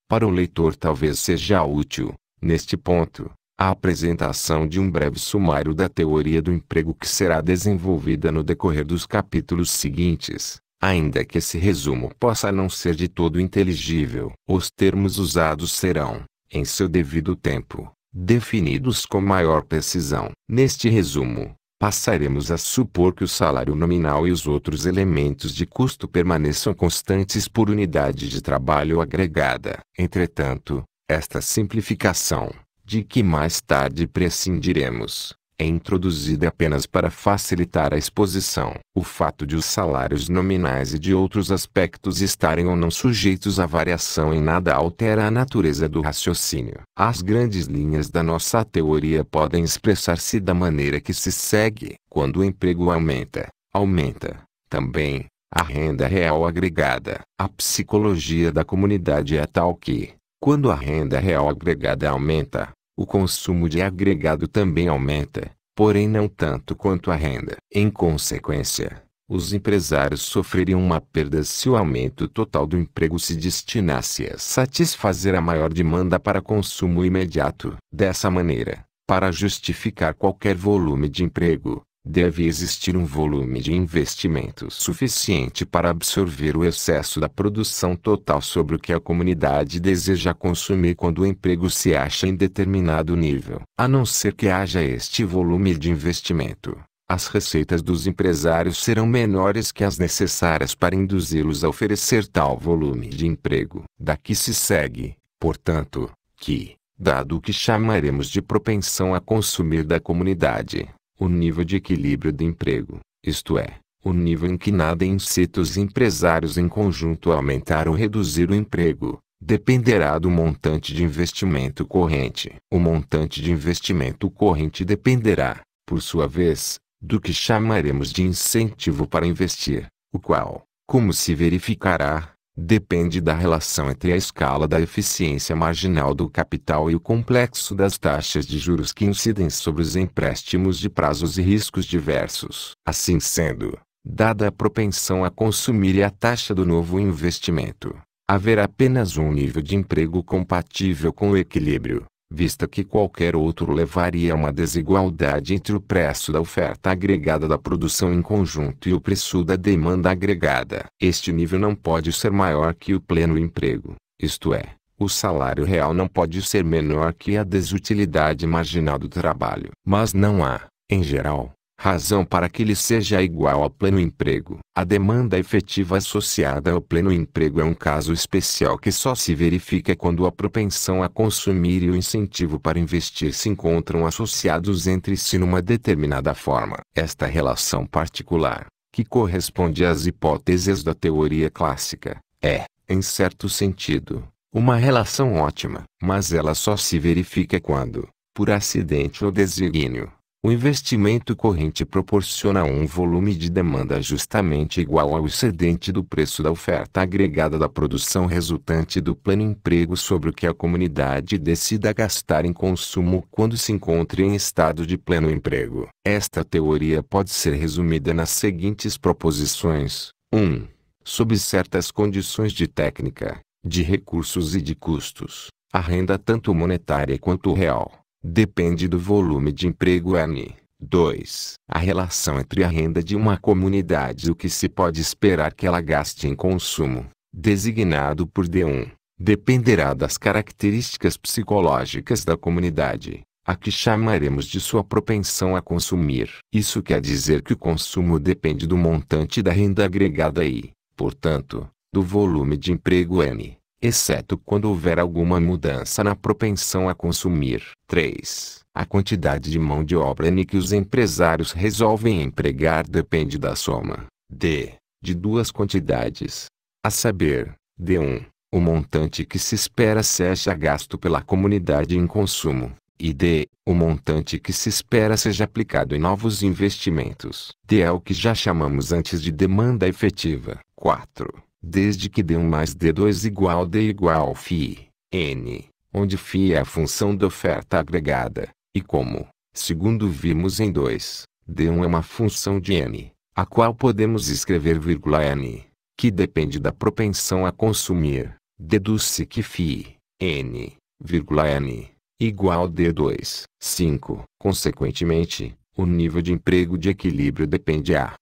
Speaker 1: para o leitor talvez seja útil, neste ponto, a apresentação de um breve sumário da teoria do emprego que será desenvolvida no decorrer dos capítulos seguintes ainda que esse resumo possa não ser de todo inteligível. Os termos usados serão, em seu devido tempo, definidos com maior precisão. Neste resumo, passaremos a supor que o salário nominal e os outros elementos de custo permaneçam constantes por unidade de trabalho agregada. Entretanto, esta simplificação, de que mais tarde prescindiremos, é introduzida apenas para facilitar a exposição. O fato de os salários nominais e de outros aspectos estarem ou não sujeitos à variação em nada altera a natureza do raciocínio. As grandes linhas da nossa teoria podem expressar-se da maneira que se segue. Quando o emprego aumenta, aumenta também a renda real agregada. A psicologia da comunidade é tal que, quando a renda real agregada aumenta, o consumo de agregado também aumenta, porém não tanto quanto a renda. Em consequência, os empresários sofreriam uma perda se o aumento total do emprego se destinasse a satisfazer a maior demanda para consumo imediato. Dessa maneira, para justificar qualquer volume de emprego, deve existir um volume de investimento suficiente para absorver o excesso da produção total sobre o que a comunidade deseja consumir quando o emprego se acha em determinado nível. A não ser que haja este volume de investimento, as receitas dos empresários serão menores que as necessárias para induzi-los a oferecer tal volume de emprego. Daqui se segue, portanto, que, dado o que chamaremos de propensão a consumir da comunidade, o nível de equilíbrio do emprego, isto é, o nível em que nada incita os empresários em conjunto a aumentar ou reduzir o emprego, dependerá do montante de investimento corrente. O montante de investimento corrente dependerá, por sua vez, do que chamaremos de incentivo para investir, o qual, como se verificará, depende da relação entre a escala da eficiência marginal do capital e o complexo das taxas de juros que incidem sobre os empréstimos de prazos e riscos diversos. Assim sendo, dada a propensão a consumir e a taxa do novo investimento, haverá apenas um nível de emprego compatível com o equilíbrio vista que qualquer outro levaria a uma desigualdade entre o preço da oferta agregada da produção em conjunto e o preço da demanda agregada. Este nível não pode ser maior que o pleno emprego, isto é, o salário real não pode ser menor que a desutilidade marginal do trabalho. Mas não há, em geral, razão para que ele seja igual ao pleno emprego. A demanda efetiva associada ao pleno emprego é um caso especial que só se verifica quando a propensão a consumir e o incentivo para investir se encontram associados entre si numa determinada forma. Esta relação particular, que corresponde às hipóteses da teoria clássica, é, em certo sentido, uma relação ótima, mas ela só se verifica quando, por acidente ou desígnio, o investimento corrente proporciona um volume de demanda justamente igual ao excedente do preço da oferta agregada da produção resultante do pleno emprego sobre o que a comunidade decida gastar em consumo quando se encontre em estado de pleno emprego. Esta teoria pode ser resumida nas seguintes proposições: 1. Sob certas condições de técnica, de recursos e de custos, a renda tanto monetária quanto real depende do volume de emprego N. 2. A relação entre a renda de uma comunidade e o que se pode esperar que ela gaste em consumo, designado por D1, dependerá das características psicológicas da comunidade, a que chamaremos de sua propensão a consumir. Isso quer dizer que o consumo depende do montante da renda agregada e, portanto, do volume de emprego N exceto quando houver alguma mudança na propensão a consumir. 3. A quantidade de mão de obra N que os empresários resolvem empregar depende da soma D de duas quantidades, a saber, D1, o montante que se espera seja gasto pela comunidade em consumo, e D, o montante que se espera seja aplicado em novos investimentos. D é o que já chamamos antes de demanda efetiva. 4 desde que D1 mais D2 igual D igual φ, n, onde φ é a função da oferta agregada, e como, segundo vimos em 2, D1 é uma função de n, a qual podemos escrever vírgula n, que depende da propensão a consumir, deduz-se que φ, n, vírgula n, igual D2. 5. Consequentemente, o nível de emprego de equilíbrio depende a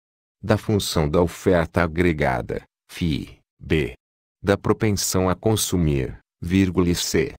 Speaker 1: da função da oferta agregada, fi, b, da propensão a consumir, vírgula e c,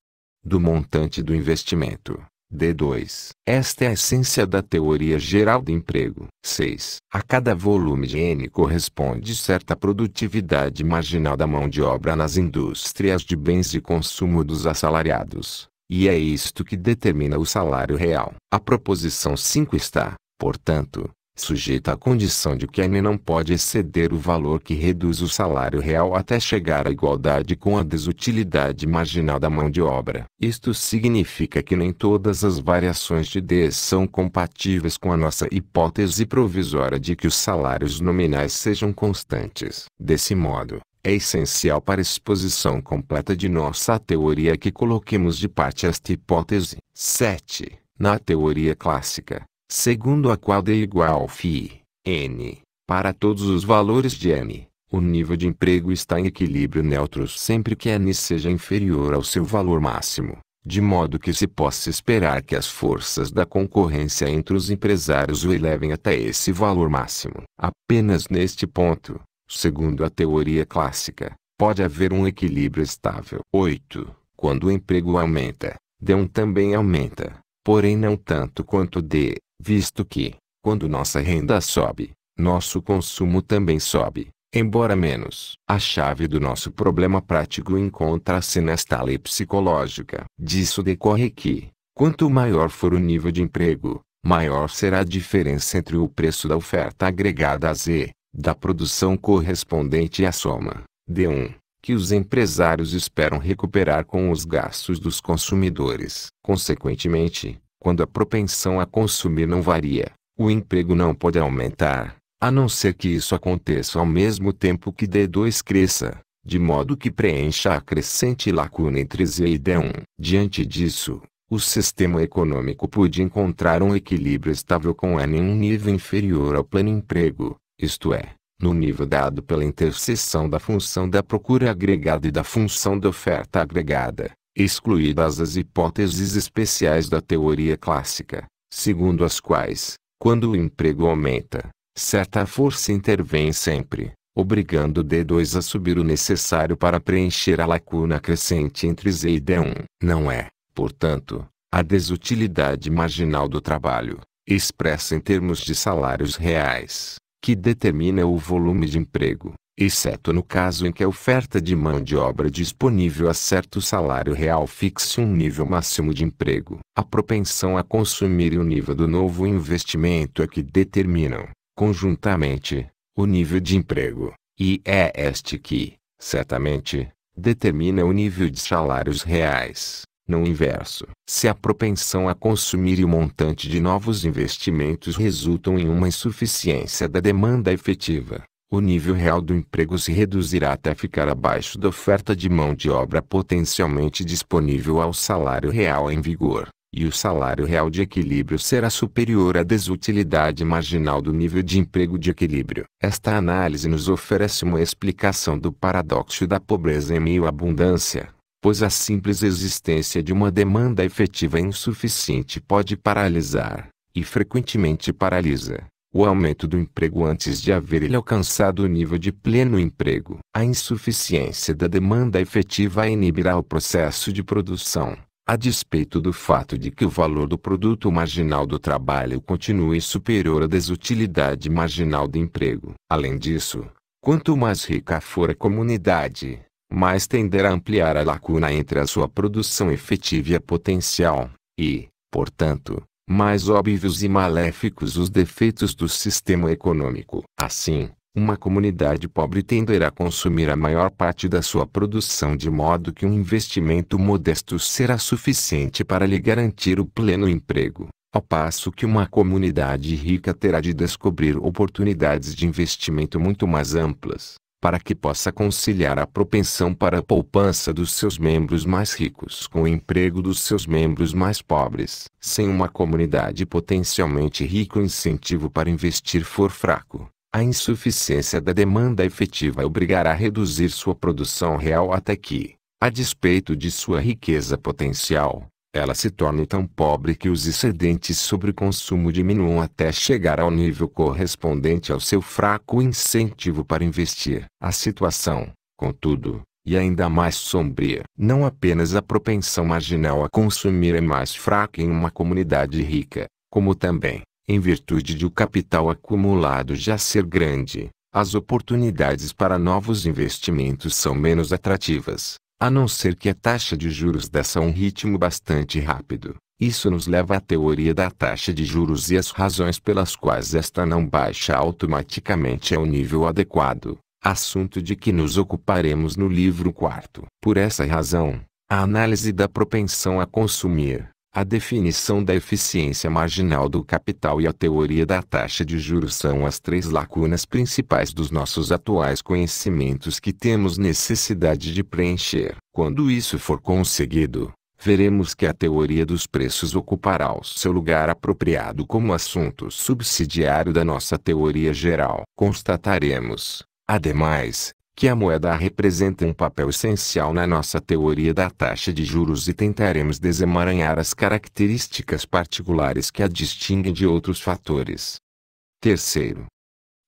Speaker 1: do montante do investimento. D2. Esta é a essência da teoria geral do emprego. 6. A cada volume de N corresponde certa produtividade marginal da mão de obra nas indústrias de bens de consumo dos assalariados, e é isto que determina o salário real. A proposição 5 está, portanto, sujeita à condição de que a não pode exceder o valor que reduz o salário real até chegar à igualdade com a desutilidade marginal da mão de obra. Isto significa que nem todas as variações de D são compatíveis com a nossa hipótese provisória de que os salários nominais sejam constantes. Desse modo, é essencial para a exposição completa de nossa teoria que coloquemos de parte esta hipótese. 7. Na teoria clássica, segundo a qual D é igual φ, n, para todos os valores de n, o nível de emprego está em equilíbrio neutro sempre que n seja inferior ao seu valor máximo, de modo que se possa esperar que as forças da concorrência entre os empresários o elevem até esse valor máximo. Apenas neste ponto, segundo a teoria clássica, pode haver um equilíbrio estável. 8. Quando o emprego aumenta, D1 também aumenta, porém não tanto quanto D visto que, quando nossa renda sobe, nosso consumo também sobe, embora menos. A chave do nosso problema prático encontra-se nesta lei psicológica. Disso decorre que, quanto maior for o nível de emprego, maior será a diferença entre o preço da oferta agregada a Z, da produção correspondente à soma, D1, que os empresários esperam recuperar com os gastos dos consumidores. Consequentemente, quando a propensão a consumir não varia, o emprego não pode aumentar, a não ser que isso aconteça ao mesmo tempo que D2 cresça, de modo que preencha a crescente lacuna entre Z e D1. Diante disso, o sistema econômico pôde encontrar um equilíbrio estável com N em um nível inferior ao pleno emprego, isto é, no nível dado pela interseção da função da procura agregada e da função da oferta agregada, excluídas as hipóteses especiais da teoria clássica, segundo as quais, quando o emprego aumenta, certa força intervém sempre, obrigando D2 a subir o necessário para preencher a lacuna crescente entre Z e D1. Não é, portanto, a desutilidade marginal do trabalho, expressa em termos de salários reais, que determina o volume de emprego, exceto no caso em que a oferta de mão de obra disponível a certo salário real fixe um nível máximo de emprego. A propensão a consumir e o nível do novo investimento é que determinam, conjuntamente, o nível de emprego, e é este que, certamente, determina o nível de salários reais. No inverso, se a propensão a consumir e o montante de novos investimentos resultam em uma insuficiência da demanda efetiva, o nível real do emprego se reduzirá até ficar abaixo da oferta de mão de obra potencialmente disponível ao salário real em vigor, e o salário real de equilíbrio será superior à desutilidade marginal do nível de emprego de equilíbrio. Esta análise nos oferece uma explicação do paradoxo da pobreza em meio à abundância pois a simples existência de uma demanda efetiva insuficiente pode paralisar, e frequentemente paralisa, o aumento do emprego antes de haver ele alcançado o nível de pleno emprego. A insuficiência da demanda efetiva inibirá o processo de produção, a despeito do fato de que o valor do produto marginal do trabalho continue superior à desutilidade marginal do emprego. Além disso, quanto mais rica for a comunidade, mais tenderá a ampliar a lacuna entre a sua produção efetiva e a potencial, e, portanto, mais óbvios e maléficos os defeitos do sistema econômico. Assim, uma comunidade pobre tenderá a consumir a maior parte da sua produção de modo que um investimento modesto será suficiente para lhe garantir o pleno emprego, ao passo que uma comunidade rica terá de descobrir oportunidades de investimento muito mais amplas para que possa conciliar a propensão para a poupança dos seus membros mais ricos com o emprego dos seus membros mais pobres. Sem uma comunidade potencialmente rica, o incentivo para investir for fraco. A insuficiência da demanda efetiva obrigará a reduzir sua produção real até que, a despeito de sua riqueza potencial, ela se torna tão pobre que os excedentes sobre consumo diminuam até chegar ao nível correspondente ao seu fraco incentivo para investir. A situação, contudo, e ainda mais sombria. Não apenas a propensão marginal a consumir é mais fraca em uma comunidade rica, como também, em virtude de o capital acumulado já ser grande, as oportunidades para novos investimentos são menos atrativas a não ser que a taxa de juros dessa um ritmo bastante rápido. Isso nos leva à teoria da taxa de juros e as razões pelas quais esta não baixa automaticamente ao é nível adequado, assunto de que nos ocuparemos no livro quarto. Por essa razão, a análise da propensão a consumir, a definição da eficiência marginal do capital e a teoria da taxa de juros são as três lacunas principais dos nossos atuais conhecimentos que temos necessidade de preencher. Quando isso for conseguido, veremos que a teoria dos preços ocupará o seu lugar apropriado como assunto subsidiário da nossa teoria geral. Constataremos, ademais, que a moeda representa um papel essencial na nossa teoria da taxa de juros e tentaremos desemaranhar as características particulares que a distinguem de outros fatores. Terceiro,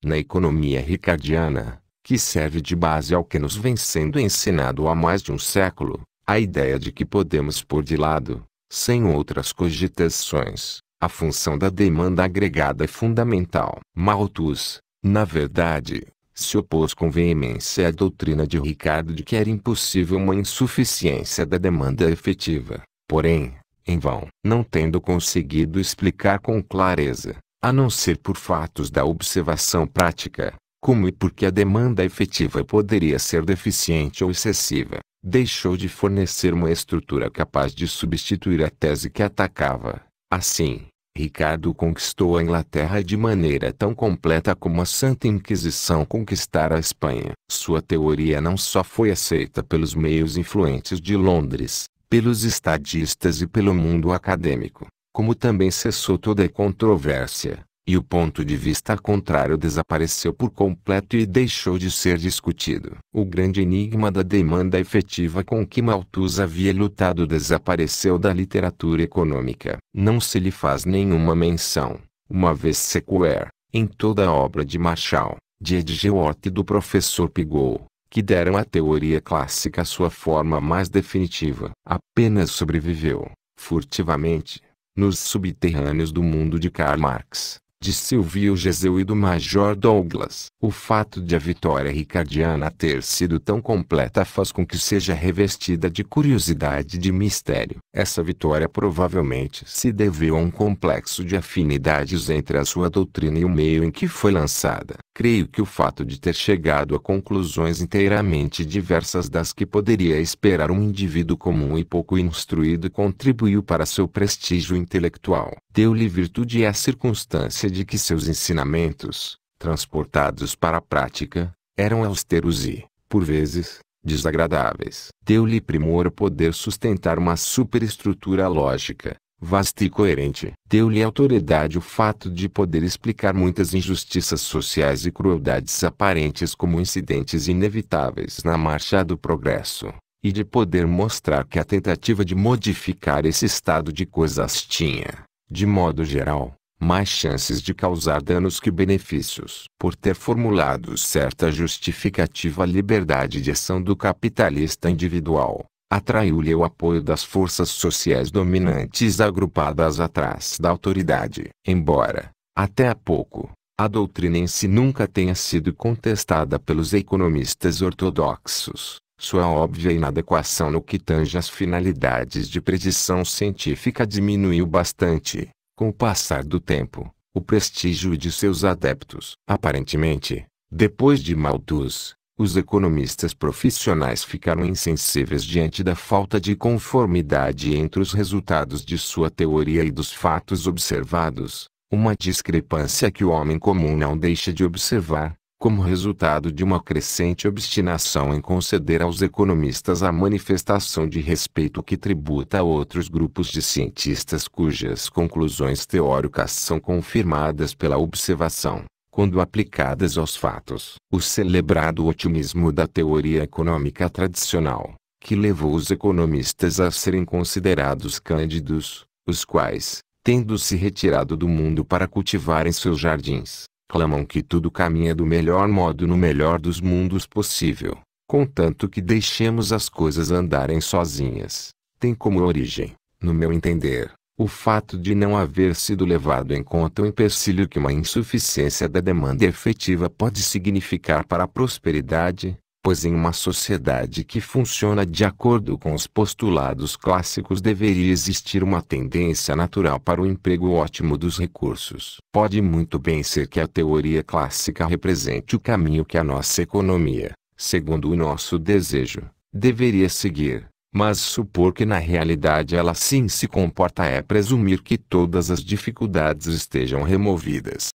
Speaker 1: na economia ricardiana, que serve de base ao que nos vem sendo ensinado há mais de um século, a ideia de que podemos pôr de lado, sem outras cogitações, a função da demanda agregada é fundamental. Malthus, na verdade, se opôs com veemência à doutrina de Ricardo de que era impossível uma insuficiência da demanda efetiva, porém, em vão, não tendo conseguido explicar com clareza, a não ser por fatos da observação prática, como e por que a demanda efetiva poderia ser deficiente ou excessiva, deixou de fornecer uma estrutura capaz de substituir a tese que atacava. Assim, Ricardo conquistou a Inglaterra de maneira tão completa como a Santa Inquisição conquistara a Espanha. Sua teoria não só foi aceita pelos meios influentes de Londres, pelos estadistas e pelo mundo acadêmico, como também cessou toda a controvérsia e o ponto de vista contrário desapareceu por completo e deixou de ser discutido. O grande enigma da demanda efetiva com que Malthus havia lutado desapareceu da literatura econômica. Não se lhe faz nenhuma menção, uma vez sequer, em toda a obra de Marshall, de Edgeworth e do professor Pigou, que deram à teoria clássica sua forma mais definitiva. Apenas sobreviveu, furtivamente, nos subterrâneos do mundo de Karl Marx, de Silvio Gesell e do Major Douglas. O fato de a vitória ricardiana ter sido tão completa faz com que seja revestida de curiosidade e de mistério. Essa vitória provavelmente se deveu a um complexo de afinidades entre a sua doutrina e o meio em que foi lançada. Creio que o fato de ter chegado a conclusões inteiramente diversas das que poderia esperar um indivíduo comum e pouco instruído contribuiu para seu prestígio intelectual. Deu-lhe virtude e a circunstância consciência de que seus ensinamentos, transportados para a prática, eram austeros e, por vezes, desagradáveis. Deu-lhe primor o poder sustentar uma superestrutura lógica, vasta e coerente. Deu-lhe autoridade o fato de poder explicar muitas injustiças sociais e crueldades aparentes como incidentes inevitáveis na marcha do progresso, e de poder mostrar que a tentativa de modificar esse estado de coisas tinha, de modo geral, mais chances de causar danos que benefícios. Por ter formulado certa justificativa à liberdade de ação do capitalista individual, atraiu-lhe o apoio das forças sociais dominantes agrupadas atrás da autoridade. Embora, até há pouco, a doutrina em si nunca tenha sido contestada pelos economistas ortodoxos. Sua óbvia inadequação no que tange às finalidades de predição científica diminuiu bastante com o passar do tempo, o prestígio de seus adeptos. Aparentemente, depois de Malthus, os economistas profissionais ficaram insensíveis diante da falta de conformidade entre os resultados de sua teoria e dos fatos observados, uma discrepância que o homem comum não deixa de observar, como resultado de uma crescente obstinação em conceder aos economistas a manifestação de respeito que tributa a outros grupos de cientistas cujas conclusões teóricas são confirmadas pela observação, quando aplicadas aos fatos. O celebrado otimismo da teoria econômica tradicional, que levou os economistas a serem considerados cândidos, os quais, tendo se retirado do mundo para cultivar em seus jardins, clamam que tudo caminha do melhor modo no melhor dos mundos possível, contanto que deixemos as coisas andarem sozinhas, tem como origem, no meu entender, o fato de não haver sido levado em conta o empecilho que uma insuficiência da demanda efetiva pode significar para a prosperidade, pois em uma sociedade que funciona de acordo com os postulados clássicos deveria existir uma tendência natural para o emprego ótimo dos recursos. Pode muito bem ser que a teoria clássica represente o caminho que a nossa economia, segundo o nosso desejo, deveria seguir. Mas supor que na realidade ela sim se comporta é presumir que todas as dificuldades estejam removidas.